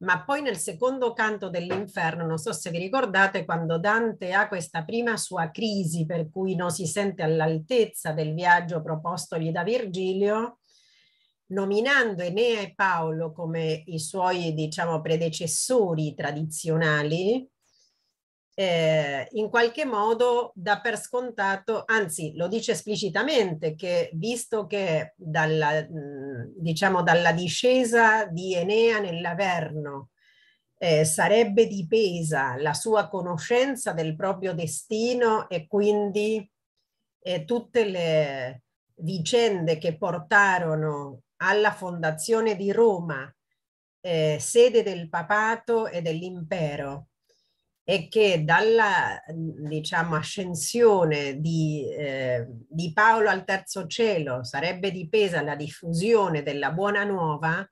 ma poi nel secondo canto dell'inferno, non so se vi ricordate, quando Dante ha questa prima sua crisi per cui non si sente all'altezza del viaggio propostogli da Virgilio, nominando Enea e Paolo come i suoi, diciamo, predecessori tradizionali, eh, in qualche modo dà per scontato, anzi lo dice esplicitamente, che visto che dalla, mm, diciamo, dalla discesa di Enea nell'Averno eh, sarebbe dipesa la sua conoscenza del proprio destino e quindi eh, tutte le vicende che portarono alla fondazione di Roma, eh, sede del papato e dell'impero, è che dalla diciamo, ascensione di, eh, di, Paolo al terzo cielo sarebbe dipesa la diffusione della buona nuova,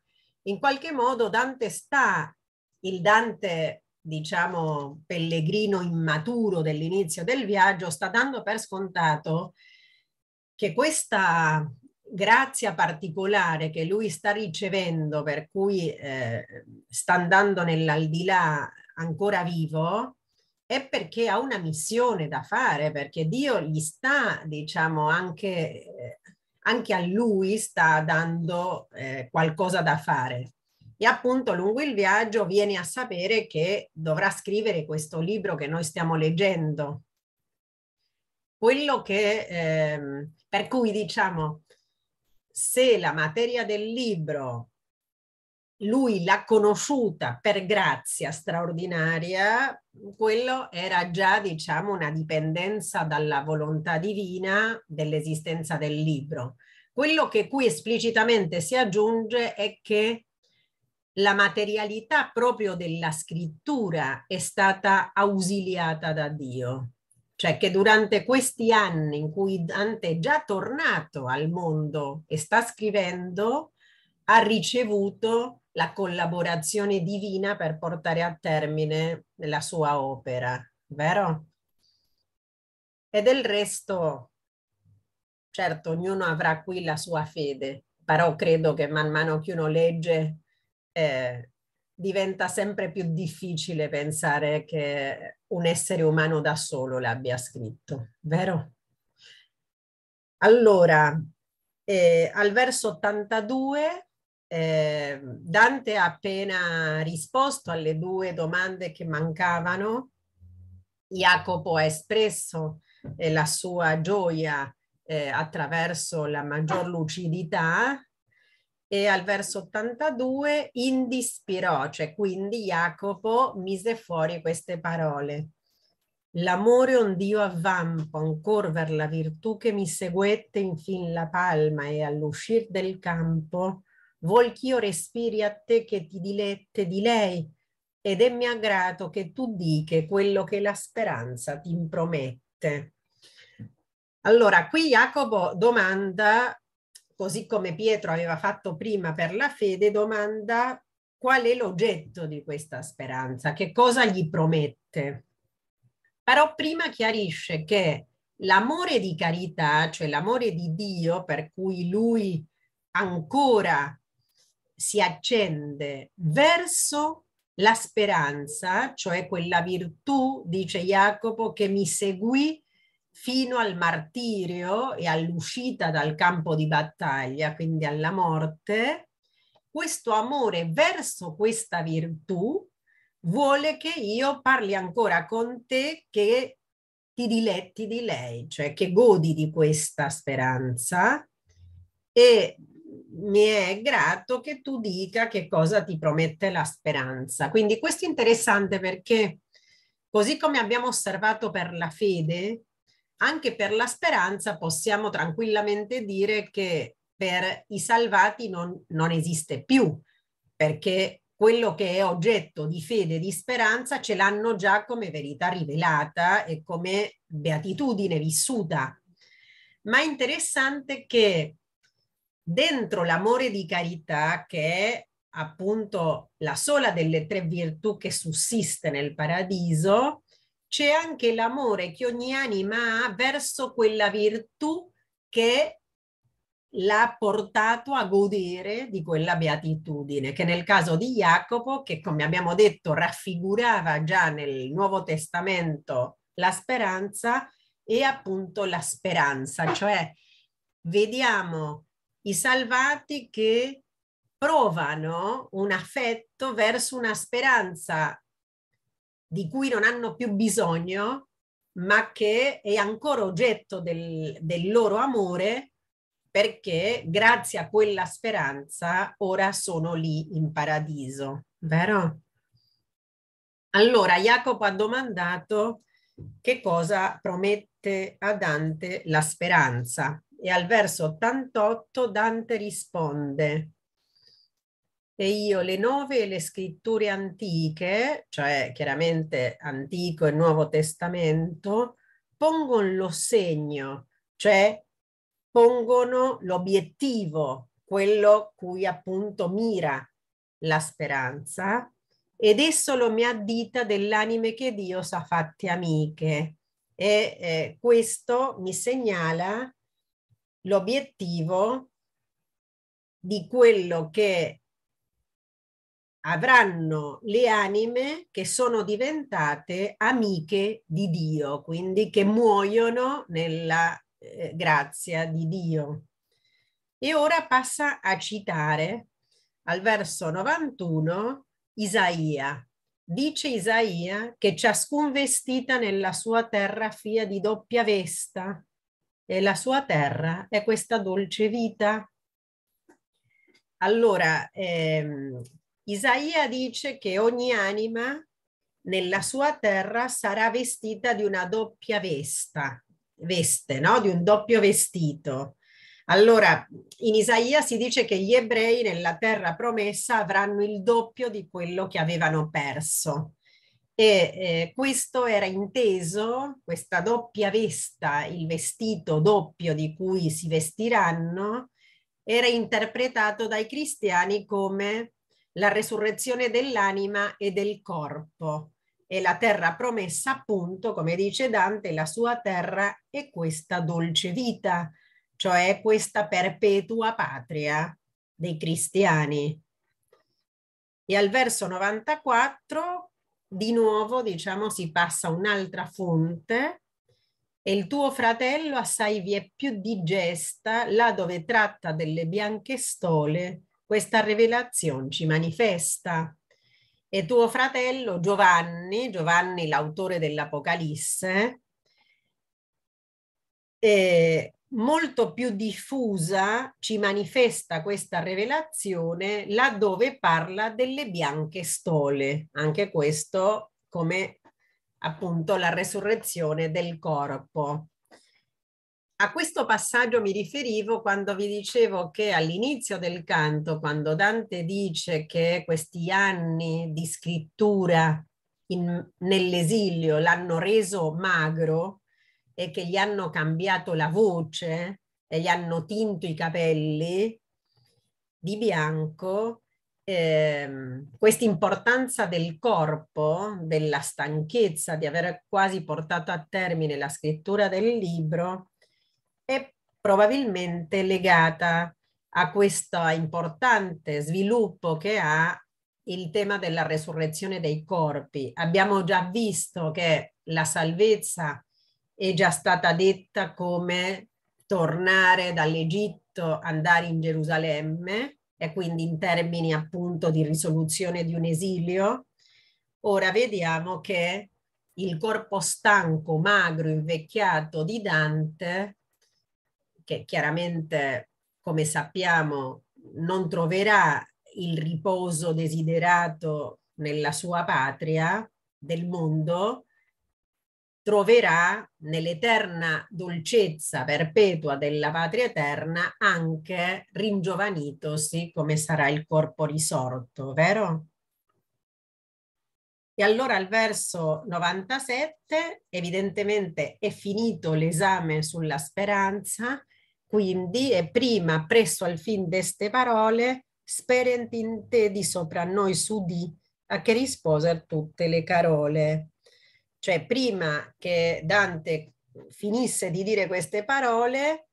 in qualche modo Dante sta, il Dante diciamo pellegrino immaturo dell'inizio del viaggio, sta dando per scontato che questa grazia particolare che lui sta ricevendo, per cui eh, sta andando nell'aldilà ancora vivo è perché ha una missione da fare, perché Dio gli sta, diciamo, anche, anche a lui sta dando eh, qualcosa da fare. E appunto lungo il viaggio viene a sapere che dovrà scrivere questo libro che noi stiamo leggendo. Quello che, eh, per cui diciamo, se la materia del libro lui l'ha conosciuta per grazia straordinaria, quello era già, diciamo, una dipendenza dalla volontà divina dell'esistenza del libro. Quello che qui esplicitamente si aggiunge è che la materialità proprio della scrittura è stata ausiliata da Dio, cioè che durante questi anni in cui Dante è già tornato al mondo e sta scrivendo, ha ricevuto la collaborazione divina per portare a termine la sua opera, vero? E del resto, certo, ognuno avrà qui la sua fede, però credo che man mano che uno legge eh, diventa sempre più difficile pensare che un essere umano da solo l'abbia scritto, vero? Allora, eh, al verso 82 eh, Dante ha appena risposto alle due domande che mancavano, Jacopo ha espresso eh, la sua gioia eh, attraverso la maggior lucidità e al verso 82 indispirò, cioè quindi Jacopo mise fuori queste parole. L'amore un Dio avvampo ancor per la virtù che mi seguette in fin la palma e all'uscir del campo vuol ch'io respiri a te che ti dilette di lei, ed è mi aggrato che tu dica quello che la speranza ti impromette. Allora, qui Jacopo domanda, così come Pietro aveva fatto prima per la fede, domanda qual è l'oggetto di questa speranza, che cosa gli promette. Però prima chiarisce che l'amore di carità, cioè l'amore di Dio per cui lui ancora si accende verso la speranza, cioè quella virtù, dice Jacopo, che mi seguì fino al martirio e all'uscita dal campo di battaglia, quindi alla morte, questo amore verso questa virtù vuole che io parli ancora con te, che ti diletti di lei, cioè che godi di questa speranza e mi è grato che tu dica che cosa ti promette la speranza. Quindi questo è interessante perché così come abbiamo osservato per la fede, anche per la speranza possiamo tranquillamente dire che per i salvati non, non esiste più, perché quello che è oggetto di fede e di speranza ce l'hanno già come verità rivelata e come beatitudine vissuta. Ma è interessante che dentro l'amore di carità che è appunto la sola delle tre virtù che sussiste nel paradiso, c'è anche l'amore che ogni anima ha verso quella virtù che l'ha portato a godere di quella beatitudine, che nel caso di Jacopo, che come abbiamo detto raffigurava già nel Nuovo Testamento la speranza, è appunto la speranza, cioè vediamo i salvati che provano un affetto verso una speranza di cui non hanno più bisogno, ma che è ancora oggetto del, del loro amore perché grazie a quella speranza ora sono lì in paradiso, vero? Allora Jacopo ha domandato che cosa promette a Dante la speranza e al verso 88 Dante risponde e io le nove e le scritture antiche, cioè chiaramente Antico e Nuovo Testamento, pongono lo segno, cioè pongono l'obiettivo, quello cui appunto mira la speranza, ed esso lo mi addita dell'anime che Dio sa fatte amiche. E eh, questo mi segnala l'obiettivo di quello che avranno le anime che sono diventate amiche di Dio, quindi che muoiono nella eh, grazia di Dio. E ora passa a citare al verso 91 Isaia. Dice Isaia che ciascun vestita nella sua terra fia di doppia vesta, e la sua terra è questa dolce vita. Allora, ehm, Isaia dice che ogni anima nella sua terra sarà vestita di una doppia vesta, veste, no? di un doppio vestito. Allora, in Isaia si dice che gli ebrei nella terra promessa avranno il doppio di quello che avevano perso e eh, questo era inteso, questa doppia vesta, il vestito doppio di cui si vestiranno, era interpretato dai cristiani come la resurrezione dell'anima e del corpo e la terra promessa appunto, come dice Dante, la sua terra è questa dolce vita, cioè questa perpetua patria dei cristiani. E al verso 94 di nuovo, diciamo, si passa un'altra fonte e il tuo fratello assai vi è più digesta là dove tratta delle bianche stole, questa rivelazione ci manifesta. E tuo fratello Giovanni, Giovanni l'autore dell'Apocalisse, eh, molto più diffusa ci manifesta questa rivelazione laddove parla delle bianche stole, anche questo come appunto la resurrezione del corpo. A questo passaggio mi riferivo quando vi dicevo che all'inizio del canto, quando Dante dice che questi anni di scrittura nell'esilio l'hanno reso magro, e che gli hanno cambiato la voce e gli hanno tinto i capelli di bianco, eh, questa importanza del corpo, della stanchezza di aver quasi portato a termine la scrittura del libro, è probabilmente legata a questo importante sviluppo che ha il tema della resurrezione dei corpi. Abbiamo già visto che la salvezza è già stata detta come tornare dall'Egitto, andare in Gerusalemme e quindi in termini appunto di risoluzione di un esilio. Ora vediamo che il corpo stanco, magro, invecchiato di Dante, che chiaramente come sappiamo non troverà il riposo desiderato nella sua patria del mondo, troverà nell'eterna dolcezza perpetua della patria eterna anche ringiovanitosi come sarà il corpo risorto, vero? E allora al verso 97 evidentemente è finito l'esame sulla speranza, quindi è prima presso al fin d'este parole sperent in te di sopra noi sudi a che risposer tutte le carole cioè prima che Dante finisse di dire queste parole,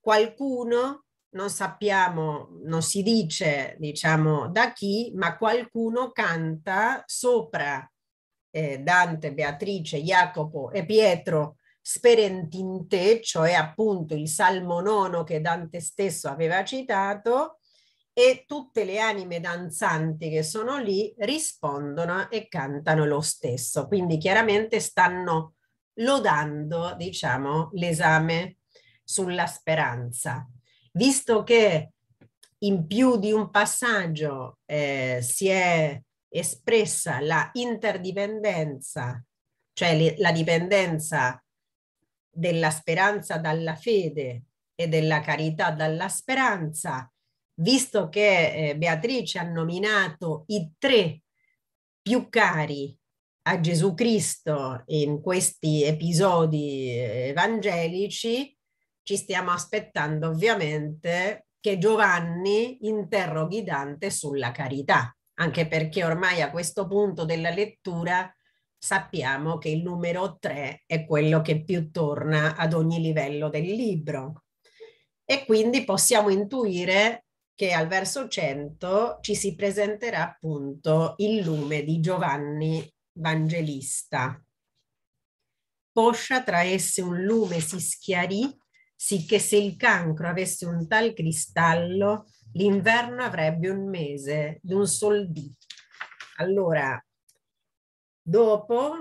qualcuno, non sappiamo, non si dice diciamo da chi, ma qualcuno canta sopra eh, Dante, Beatrice, Jacopo e Pietro Sperentinte, cioè appunto il Salmo nono che Dante stesso aveva citato, e tutte le anime danzanti che sono lì rispondono e cantano lo stesso. Quindi chiaramente stanno lodando, diciamo, l'esame sulla speranza. Visto che in più di un passaggio eh, si è espressa la interdipendenza, cioè le, la dipendenza della speranza dalla fede e della carità dalla speranza, visto che eh, Beatrice ha nominato i tre più cari a Gesù Cristo in questi episodi eh, evangelici, ci stiamo aspettando ovviamente che Giovanni interroghi Dante sulla carità, anche perché ormai a questo punto della lettura sappiamo che il numero 3 è quello che più torna ad ogni livello del libro. E quindi possiamo intuire che al verso 100 ci si presenterà appunto il lume di Giovanni Vangelista. Poscia tra esse un lume si schiarì, sicché se il cancro avesse un tal cristallo, l'inverno avrebbe un mese d'un sol dì. Allora, dopo,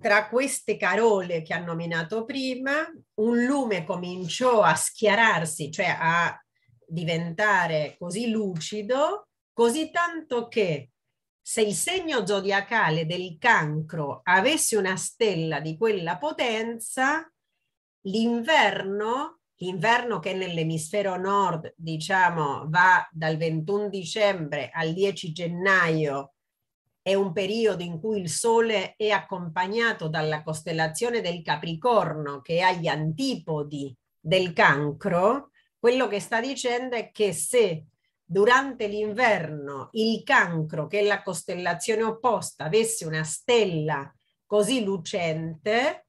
tra queste carole che ha nominato prima, un lume cominciò a schiararsi, cioè a diventare così lucido, così tanto che se il segno zodiacale del cancro avesse una stella di quella potenza, l'inverno, l'inverno che nell'emisfero nord, diciamo, va dal 21 dicembre al 10 gennaio, è un periodo in cui il Sole è accompagnato dalla costellazione del Capricorno, che è agli antipodi del cancro, quello che sta dicendo è che se durante l'inverno il cancro, che è la costellazione opposta, avesse una stella così lucente,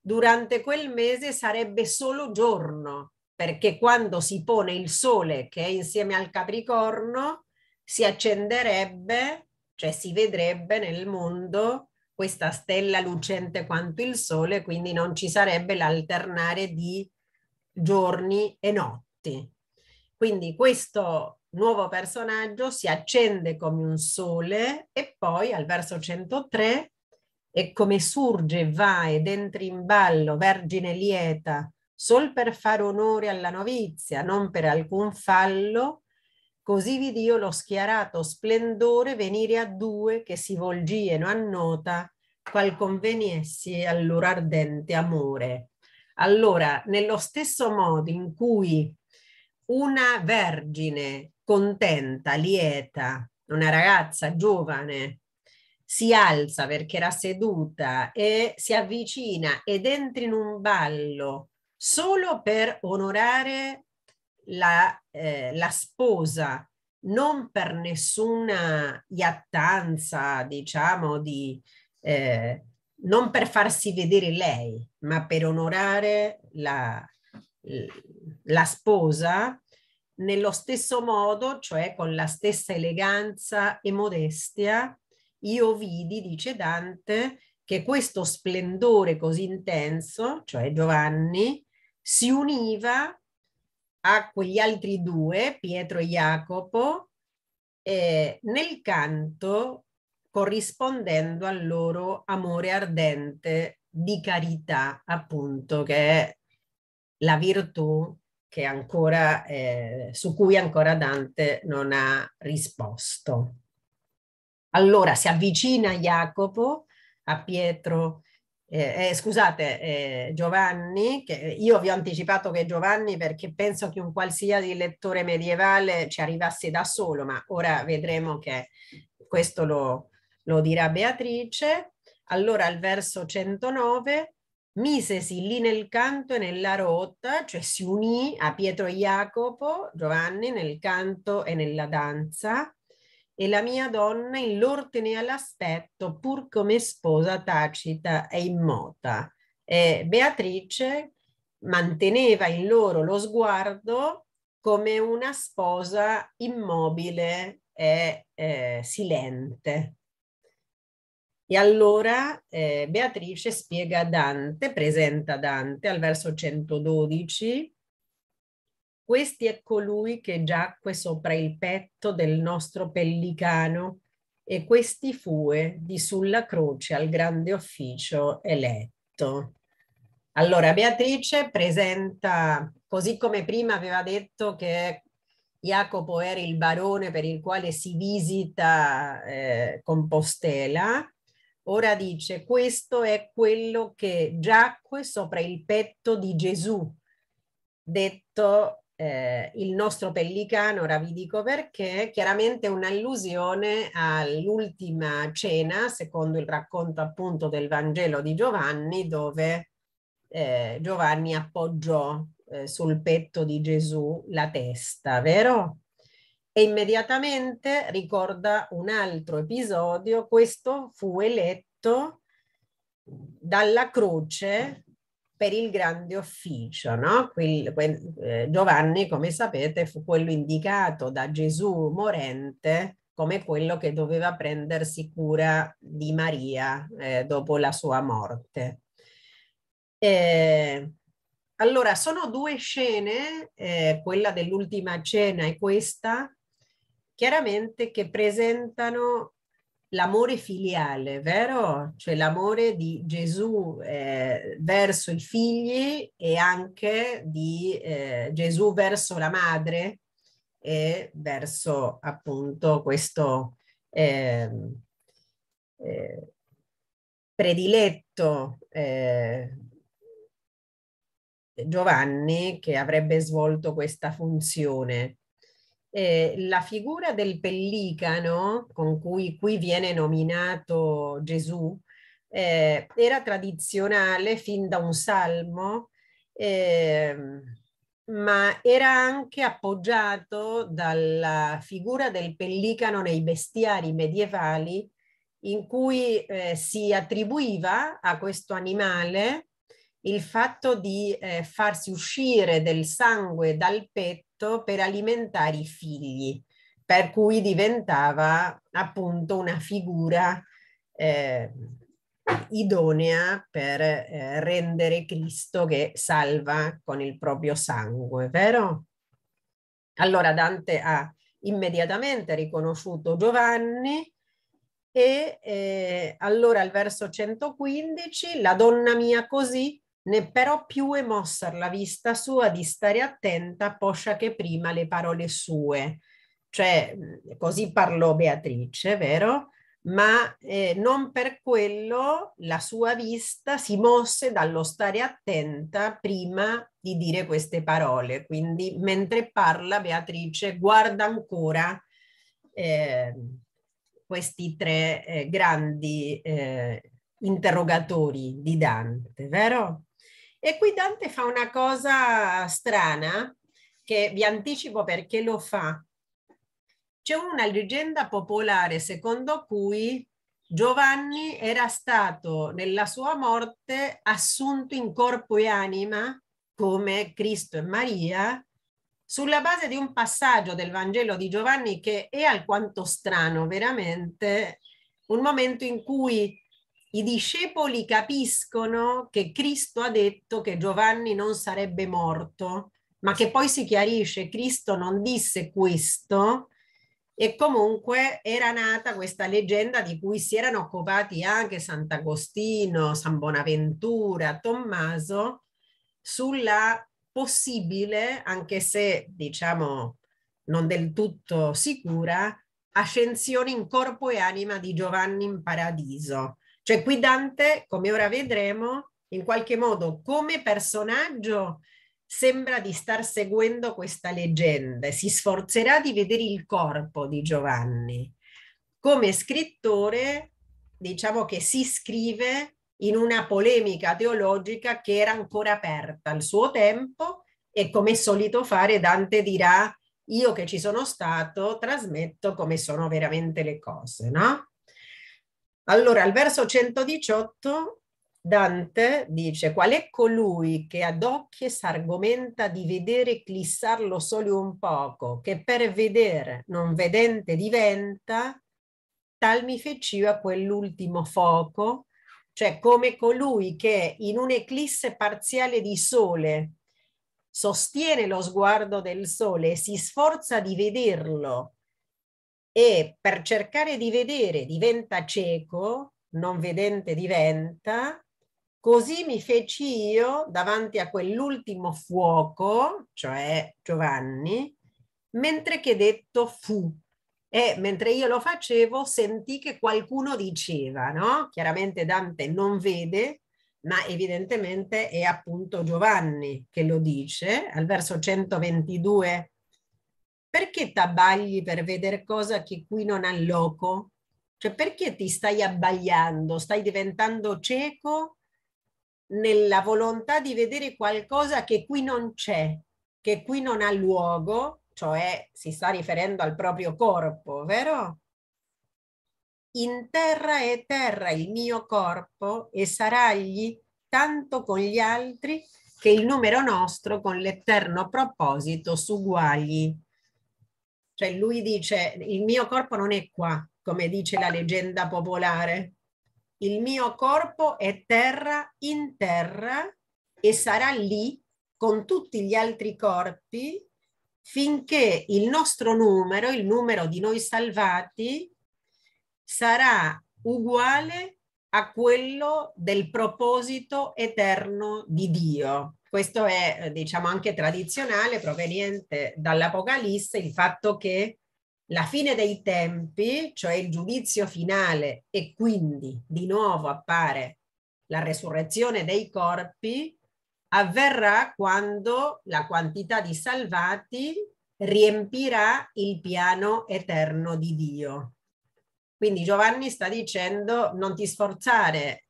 durante quel mese sarebbe solo giorno, perché quando si pone il sole che è insieme al Capricorno, si accenderebbe, cioè si vedrebbe nel mondo questa stella lucente quanto il sole, quindi non ci sarebbe l'alternare di giorni e notti. Quindi questo nuovo personaggio si accende come un sole e poi al verso 103 e come surge, va ed entri in ballo, vergine lieta, sol per fare onore alla novizia, non per alcun fallo, così vid'io lo schiarato splendore venire a due che si volgieno a nota, qual conveniessi all'ora ardente amore. Allora, nello stesso modo in cui una vergine contenta, lieta, una ragazza giovane si alza perché era seduta e si avvicina ed entra in un ballo solo per onorare la, eh, la sposa, non per nessuna iattanza, diciamo, di, eh, non per farsi vedere lei, ma per onorare la, la sposa nello stesso modo, cioè con la stessa eleganza e modestia, io vidi, dice Dante, che questo splendore così intenso, cioè Giovanni, si univa a quegli altri due, Pietro e Jacopo, eh, nel canto corrispondendo al loro amore ardente di carità, appunto, che è la virtù che ancora, eh, su cui ancora Dante non ha risposto. Allora si avvicina Jacopo a Pietro, eh, eh, scusate eh, Giovanni, che io vi ho anticipato che Giovanni perché penso che un qualsiasi lettore medievale ci arrivasse da solo, ma ora vedremo che questo lo, lo dirà Beatrice, allora al verso 109 misesi lì nel canto e nella rotta, cioè si unì a Pietro e Jacopo, Giovanni nel canto e nella danza, e la mia donna in l'ordine all'aspetto, pur come sposa tacita e immota. E Beatrice manteneva in loro lo sguardo come una sposa immobile e eh, silente. E allora eh, Beatrice spiega Dante, presenta Dante al verso 112. Questi è colui che giacque sopra il petto del nostro pellicano e questi fue di sulla croce al grande ufficio eletto. Allora Beatrice presenta, così come prima aveva detto che Jacopo era il barone per il quale si visita eh, Compostela, Ora dice, questo è quello che giacque sopra il petto di Gesù, detto eh, il nostro pellicano, ora vi dico perché, chiaramente un'allusione all'ultima cena, secondo il racconto appunto del Vangelo di Giovanni, dove eh, Giovanni appoggiò eh, sul petto di Gesù la testa, vero? e immediatamente ricorda un altro episodio, questo fu eletto dalla croce per il grande ufficio, No? Quel, quel, eh, Giovanni, come sapete, fu quello indicato da Gesù morente come quello che doveva prendersi cura di Maria eh, dopo la sua morte. Eh, allora, sono due scene, eh, quella dell'ultima cena e questa, chiaramente che presentano l'amore filiale, vero? Cioè l'amore di Gesù eh, verso i figli e anche di eh, Gesù verso la madre e verso appunto questo ehm, eh, prediletto eh, Giovanni che avrebbe svolto questa funzione eh, la figura del pellicano con cui qui viene nominato Gesù eh, era tradizionale fin da un salmo, eh, ma era anche appoggiato dalla figura del pellicano nei bestiari medievali in cui eh, si attribuiva a questo animale il fatto di eh, farsi uscire del sangue dal petto fatto per alimentare i figli, per cui diventava appunto una figura eh, idonea per eh, rendere Cristo che salva con il proprio sangue, vero? Allora Dante ha immediatamente riconosciuto Giovanni e eh, allora al verso 115 la donna mia così né però più è mossa la vista sua di stare attenta poscia che prima le parole sue. Cioè, così parlò Beatrice, vero? ma eh, non per quello la sua vista si mosse dallo stare attenta prima di dire queste parole. Quindi mentre parla Beatrice guarda ancora eh, questi tre eh, grandi eh, interrogatori di Dante, vero? E qui Dante fa una cosa strana, che vi anticipo perché lo fa. C'è una leggenda popolare secondo cui Giovanni era stato nella sua morte assunto in corpo e anima come Cristo e Maria sulla base di un passaggio del Vangelo di Giovanni che è alquanto strano veramente, un momento in cui i discepoli capiscono che Cristo ha detto che Giovanni non sarebbe morto, ma che poi si chiarisce, Cristo non disse questo, e comunque era nata questa leggenda di cui si erano occupati anche Sant'Agostino, San Bonaventura, Tommaso, sulla possibile, anche se diciamo non del tutto sicura, ascensione in corpo e anima di Giovanni in paradiso. Cioè qui Dante, come ora vedremo, in qualche modo come personaggio sembra di star seguendo questa leggenda, si sforzerà di vedere il corpo di Giovanni. Come scrittore, diciamo che si scrive in una polemica teologica che era ancora aperta al suo tempo e come è solito fare Dante dirà io che ci sono stato trasmetto come sono veramente le cose, no? Allora, al verso 118 Dante dice qual è colui che ad occhi s'argomenta di vedere clissarlo solo un poco, che per vedere non vedente diventa, tal mi feci a quell'ultimo foco, cioè come colui che in un'eclisse parziale di sole sostiene lo sguardo del sole e si sforza di vederlo e per cercare di vedere diventa cieco, non vedente diventa, così mi feci io davanti a quell'ultimo fuoco, cioè Giovanni, mentre che detto fu. E mentre io lo facevo sentì che qualcuno diceva, no? Chiaramente Dante non vede, ma evidentemente è appunto Giovanni che lo dice al verso 122 perché ti abbagli per vedere cosa che qui non ha loco? Cioè perché ti stai abbagliando? Stai diventando cieco nella volontà di vedere qualcosa che qui non c'è, che qui non ha luogo, cioè si sta riferendo al proprio corpo, vero? In terra e terra il mio corpo e saragli tanto con gli altri che il numero nostro con l'eterno proposito s'uguagli. Cioè lui dice il mio corpo non è qua, come dice la leggenda popolare. Il mio corpo è terra in terra e sarà lì con tutti gli altri corpi finché il nostro numero, il numero di noi salvati, sarà uguale a quello del proposito eterno di Dio. Questo è, eh, diciamo, anche tradizionale, proveniente dall'Apocalisse, il fatto che la fine dei tempi, cioè il giudizio finale, e quindi di nuovo appare la resurrezione dei corpi, avverrà quando la quantità di salvati riempirà il piano eterno di Dio. Quindi Giovanni sta dicendo non ti sforzare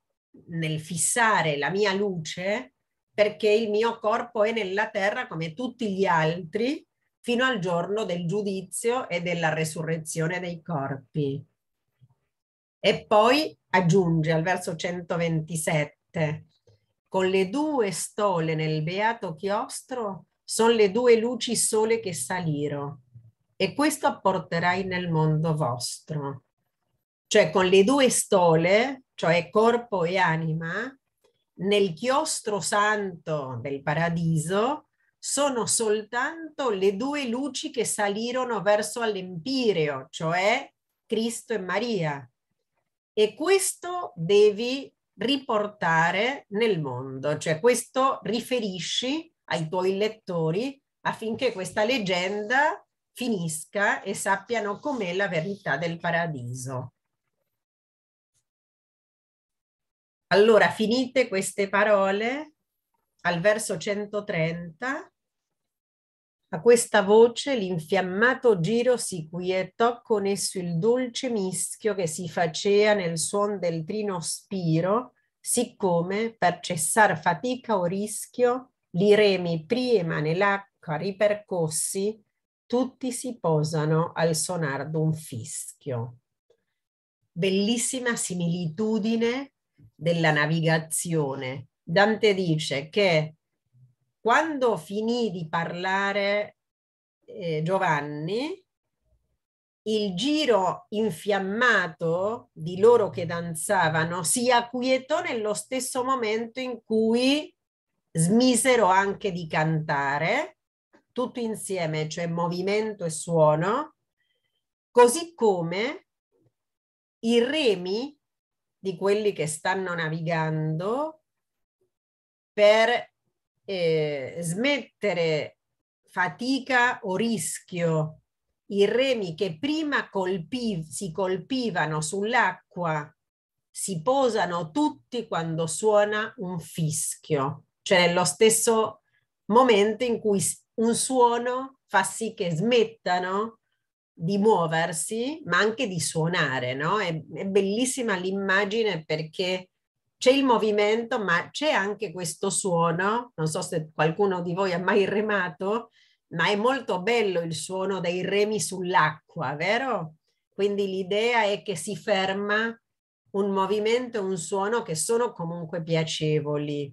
nel fissare la mia luce perché il mio corpo è nella terra come tutti gli altri fino al giorno del giudizio e della resurrezione dei corpi. E poi aggiunge al verso 127, con le due stole nel beato chiostro sono le due luci sole che saliro e questo apporterai nel mondo vostro. Cioè con le due stole, cioè corpo e anima, nel chiostro santo del paradiso sono soltanto le due luci che salirono verso l'Empireo, cioè Cristo e Maria. E questo devi riportare nel mondo, cioè questo riferisci ai tuoi lettori affinché questa leggenda finisca e sappiano com'è la verità del paradiso. Allora, finite queste parole al verso 130, a questa voce l'infiammato giro si quietò con esso il dolce mischio che si facea nel suon del trino spiro, siccome per cessar fatica o rischio li remi prima nell'acqua ripercossi, tutti si posano al sonar d'un fischio. Bellissima similitudine della navigazione. Dante dice che quando finì di parlare eh, Giovanni, il giro infiammato di loro che danzavano si acquietò nello stesso momento in cui smisero anche di cantare, tutto insieme, cioè movimento e suono, così come i remi di quelli che stanno navigando per eh, smettere fatica o rischio i remi che prima colpiv si colpivano sull'acqua si posano tutti quando suona un fischio, cioè nello stesso momento in cui un suono fa sì che smettano di muoversi, ma anche di suonare, no? È, è bellissima l'immagine perché c'è il movimento, ma c'è anche questo suono. Non so se qualcuno di voi ha mai remato, ma è molto bello il suono dei remi sull'acqua, vero? Quindi l'idea è che si ferma un movimento e un suono che sono comunque piacevoli.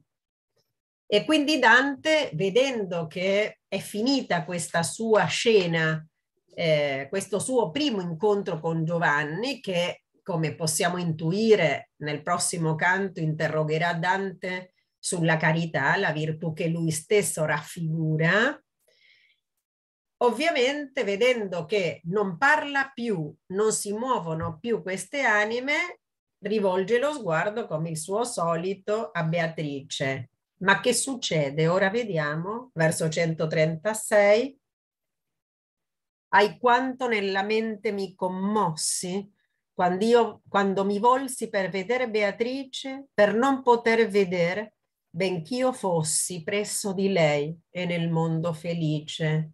E quindi Dante, vedendo che è finita questa sua scena eh, questo suo primo incontro con Giovanni che, come possiamo intuire nel prossimo canto, interrogherà Dante sulla carità, la virtù che lui stesso raffigura, ovviamente vedendo che non parla più, non si muovono più queste anime, rivolge lo sguardo come il suo solito a Beatrice. Ma che succede? Ora vediamo, verso 136 ai quanto nella mente mi commossi quando, io, quando mi volsi per vedere Beatrice, per non poter vedere, bench'io fossi presso di lei e nel mondo felice.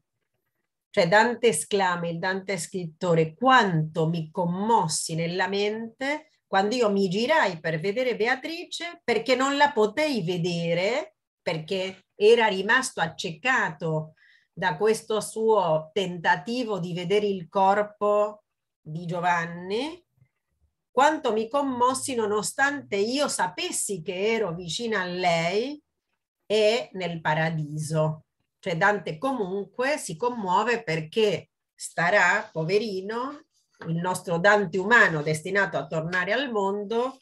Cioè Dante esclama, il Dante scrittore, quanto mi commossi nella mente quando io mi girai per vedere Beatrice perché non la potei vedere, perché era rimasto accecato da questo suo tentativo di vedere il corpo di Giovanni, quanto mi commossi nonostante io sapessi che ero vicina a lei e nel paradiso. Cioè Dante comunque si commuove perché starà, poverino, il nostro Dante umano destinato a tornare al mondo,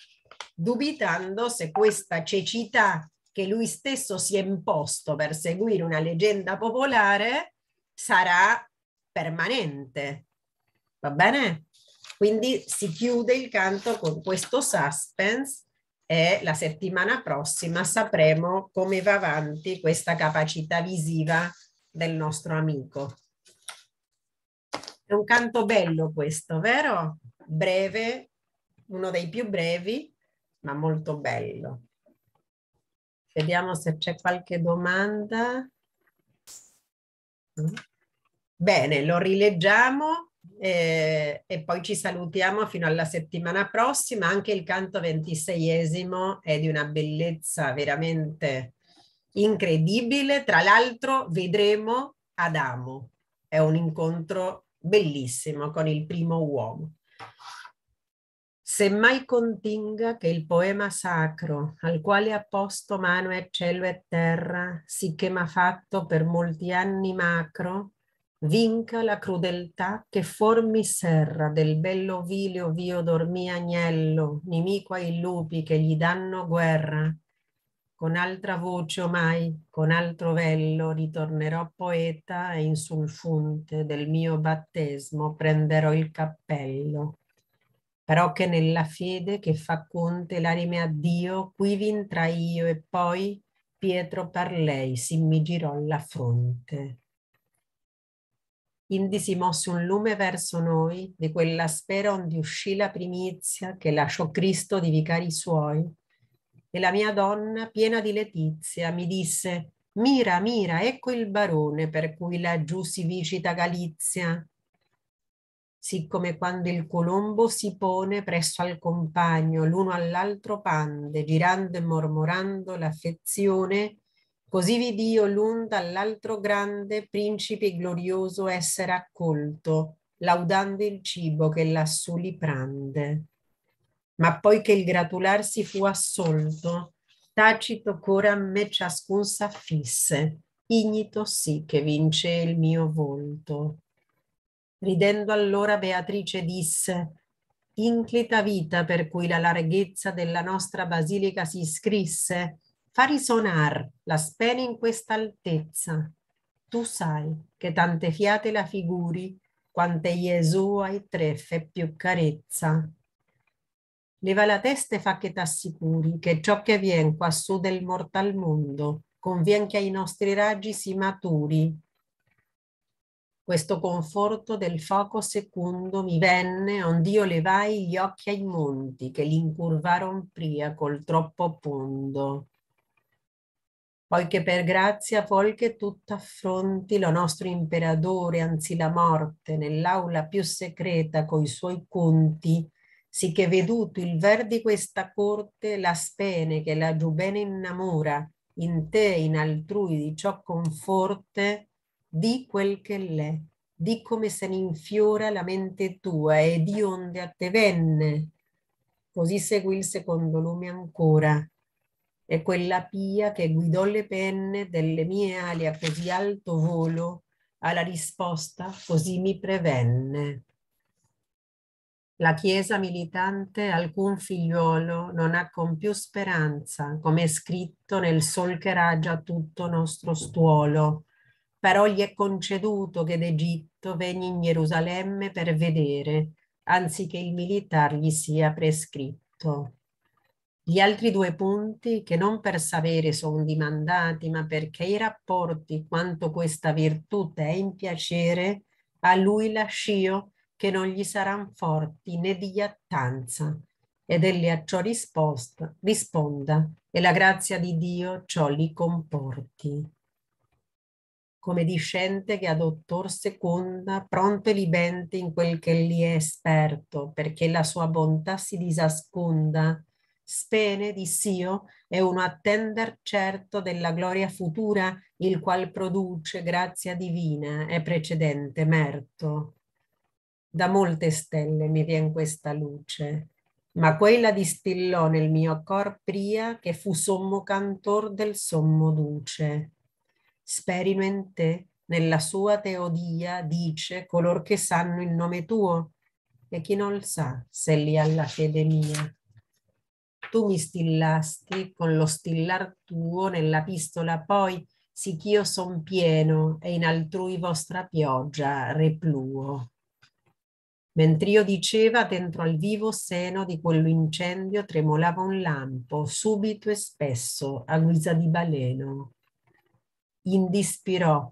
dubitando se questa cecità che lui stesso si è imposto per seguire una leggenda popolare sarà permanente. Va bene? Quindi si chiude il canto con questo suspense e la settimana prossima sapremo come va avanti questa capacità visiva del nostro amico. È un canto bello questo, vero? Breve, uno dei più brevi, ma molto bello. Vediamo se c'è qualche domanda. Bene, lo rileggiamo eh, e poi ci salutiamo fino alla settimana prossima. Anche il canto ventiseiesimo è di una bellezza veramente incredibile. Tra l'altro vedremo Adamo. È un incontro bellissimo con il primo uomo semmai continga che il poema sacro al quale ha posto mano e cielo e terra, sicché m'ha fatto per molti anni macro, vinca la crudeltà che fuor mi serra del bello vilio vio dormì agnello, nemico ai lupi che gli danno guerra. Con altra voce omai, con altro vello, ritornerò poeta e in sul fonte del mio battesmo prenderò il cappello però che nella fede che fa conte l'anime a Dio, qui vintra io e poi Pietro per lei si mi girò la fronte. Indi si mosse un lume verso noi di quella spera onde uscì la primizia che lasciò Cristo di vicari suoi. E la mia donna, piena di letizia, mi disse, mira, mira, ecco il barone per cui laggiù si visita Galizia, siccome quando il colombo si pone presso al compagno, l'uno all'altro pande, girando e mormorando l'affezione, così vid'io l'un dall'altro grande, principe glorioso essere accolto, laudando il cibo che lassù li prande. Ma poi che il si fu assolto, tacito cora a me ciascun s'affisse, ignito sì che vince il mio volto Ridendo allora Beatrice disse, inclita vita per cui la larghezza della nostra basilica si iscrisse, fa risonar la spene in questa altezza. Tu sai che tante fiate la figuri, quante Gesù ai treffe più carezza. Leva la testa e fa che t'assicuri che ciò che vien quassù del mortal mondo convien che ai nostri raggi si maturi, questo conforto del foco secondo mi venne, ond'io levai gli occhi ai monti che l'incurvaron pria col troppo pondo. Poiché per grazia vuol che tutta affronti lo nostro imperatore, anzi la morte, nell'aula più secreta coi suoi conti, sì che veduto il ver di questa corte, la spene che la giubene innamora, in te in altrui di ciò conforte, di quel che l'è, di come se ne infiora la mente tua e di onde a te venne. Così seguì il secondo lume ancora, e quella pia che guidò le penne delle mie ali a così alto volo, alla risposta così mi prevenne. La Chiesa militante alcun figliuolo non ha con più speranza, come è scritto nel sol che raggia tutto nostro stuolo però gli è conceduto che d'Egitto vegni in Gerusalemme per vedere, anziché il militar gli sia prescritto. Gli altri due punti, che non per sapere sono dimandati, ma perché i rapporti, quanto questa virtù è in piacere, a lui lascio che non gli saranno forti né di iattanza, ed egli a ciò risposta, risponda, e la grazia di Dio ciò li comporti come discente che a dottor seconda, pronto e libente in quel che li è esperto, perché la sua bontà si disasconda, spene dissio, è uno attender certo della gloria futura, il qual produce grazia divina e precedente merto. Da molte stelle mi vien questa luce, ma quella distillò nel mio cor pria che fu sommo cantor del sommo duce sperino in te. Nella sua teodia dice color che sanno il nome tuo e chi non sa se li la fede mia. Tu mi stillasti con lo stillar tuo nella pistola, poi sicch'io son pieno e in altrui vostra pioggia repluo. Mentr'io diceva, dentro al vivo seno di quell'incendio tremolava un lampo, subito e spesso, a guisa di baleno indispirò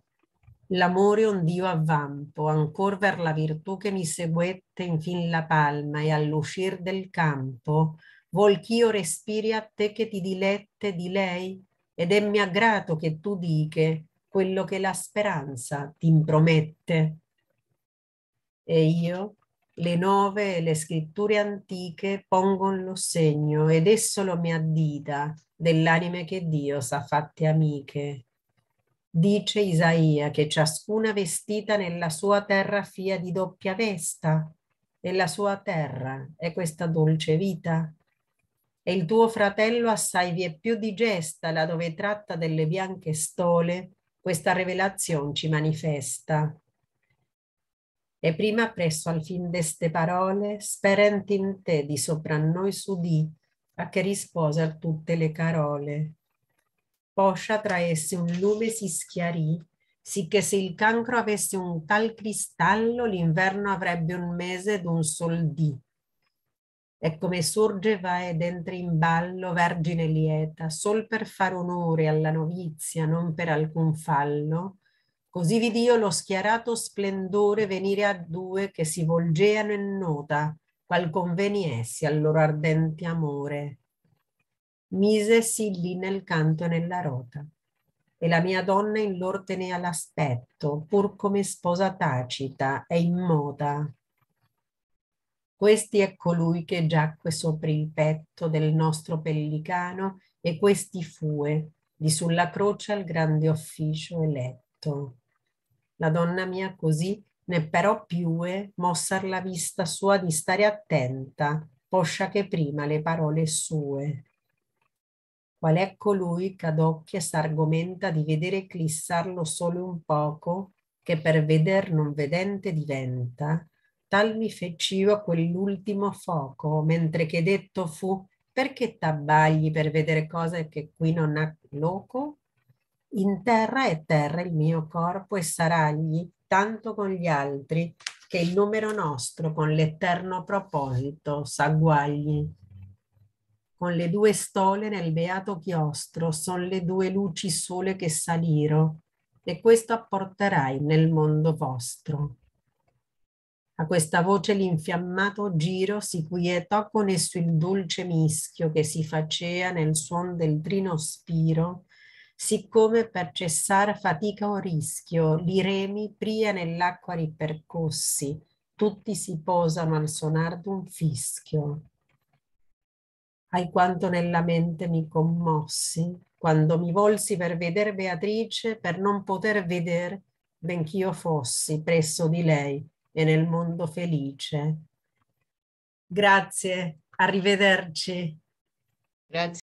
l'amore ond'io avvampo, ancor ver la virtù che mi seguette in fin la palma e all'uscir del campo, vuol ch'io respiri a te che ti dilette di lei, ed è mia grato che tu diche quello che la speranza ti impromette. E io, le nove e le scritture antiche pongon lo segno, ed esso lo mi addita dell'anime che Dio sa fatte amiche Dice Isaia che ciascuna vestita nella sua terra fia di doppia vesta, e la sua terra è questa dolce vita. E il tuo fratello assai vi è più digesta, là dove tratta delle bianche stole, questa rivelazione ci manifesta. E prima presso al fin d'este parole, sperenti in te di sopra noi sudì, a che risposer tutte le carole poscia tra esse un lume si schiarì, sicché se il cancro avesse un tal cristallo, l'inverno avrebbe un mese d'un sol dì. E come sorgeva ed entri in ballo, vergine lieta, sol per far onore alla novizia, non per alcun fallo, così vid'io lo schiarato splendore venire a due che si volgeano in nota, qual conveniessi loro ardente amore misesi lì nel canto e nella rota. E la mia donna in lor tenea l'aspetto, pur come sposa tacita e immota. Questi è colui che giacque sopra il petto del nostro pellicano e questi fue di sulla croce al grande officio eletto. La donna mia così ne però piue mossar la vista sua di stare attenta, poscia che prima le parole sue qual è colui che d'occhio s'argomenta di vedere eclissarlo solo un poco, che per veder non vedente diventa, tal mi fec'io a quell'ultimo foco, mentre che detto fu, perché t'abbagli per vedere cose che qui non ha loco? In terra è terra il mio corpo e saragli, tanto con gli altri, che il numero nostro con l'eterno proposito s'agguagli con le due stole nel beato chiostro, son le due luci sole che saliro, e questo apporterai nel mondo vostro. A questa voce l'infiammato giro si quietò con esso il dolce mischio che si facea nel suon del trino spiro, siccome per cessar fatica o rischio, li remi pria nell'acqua ripercossi, tutti si posano al sonar d'un fischio. Ai quanto nella mente mi commossi quando mi volsi per veder Beatrice, per non poter veder, bench'io fossi presso di lei e nel mondo felice. Grazie, arrivederci. Grazie.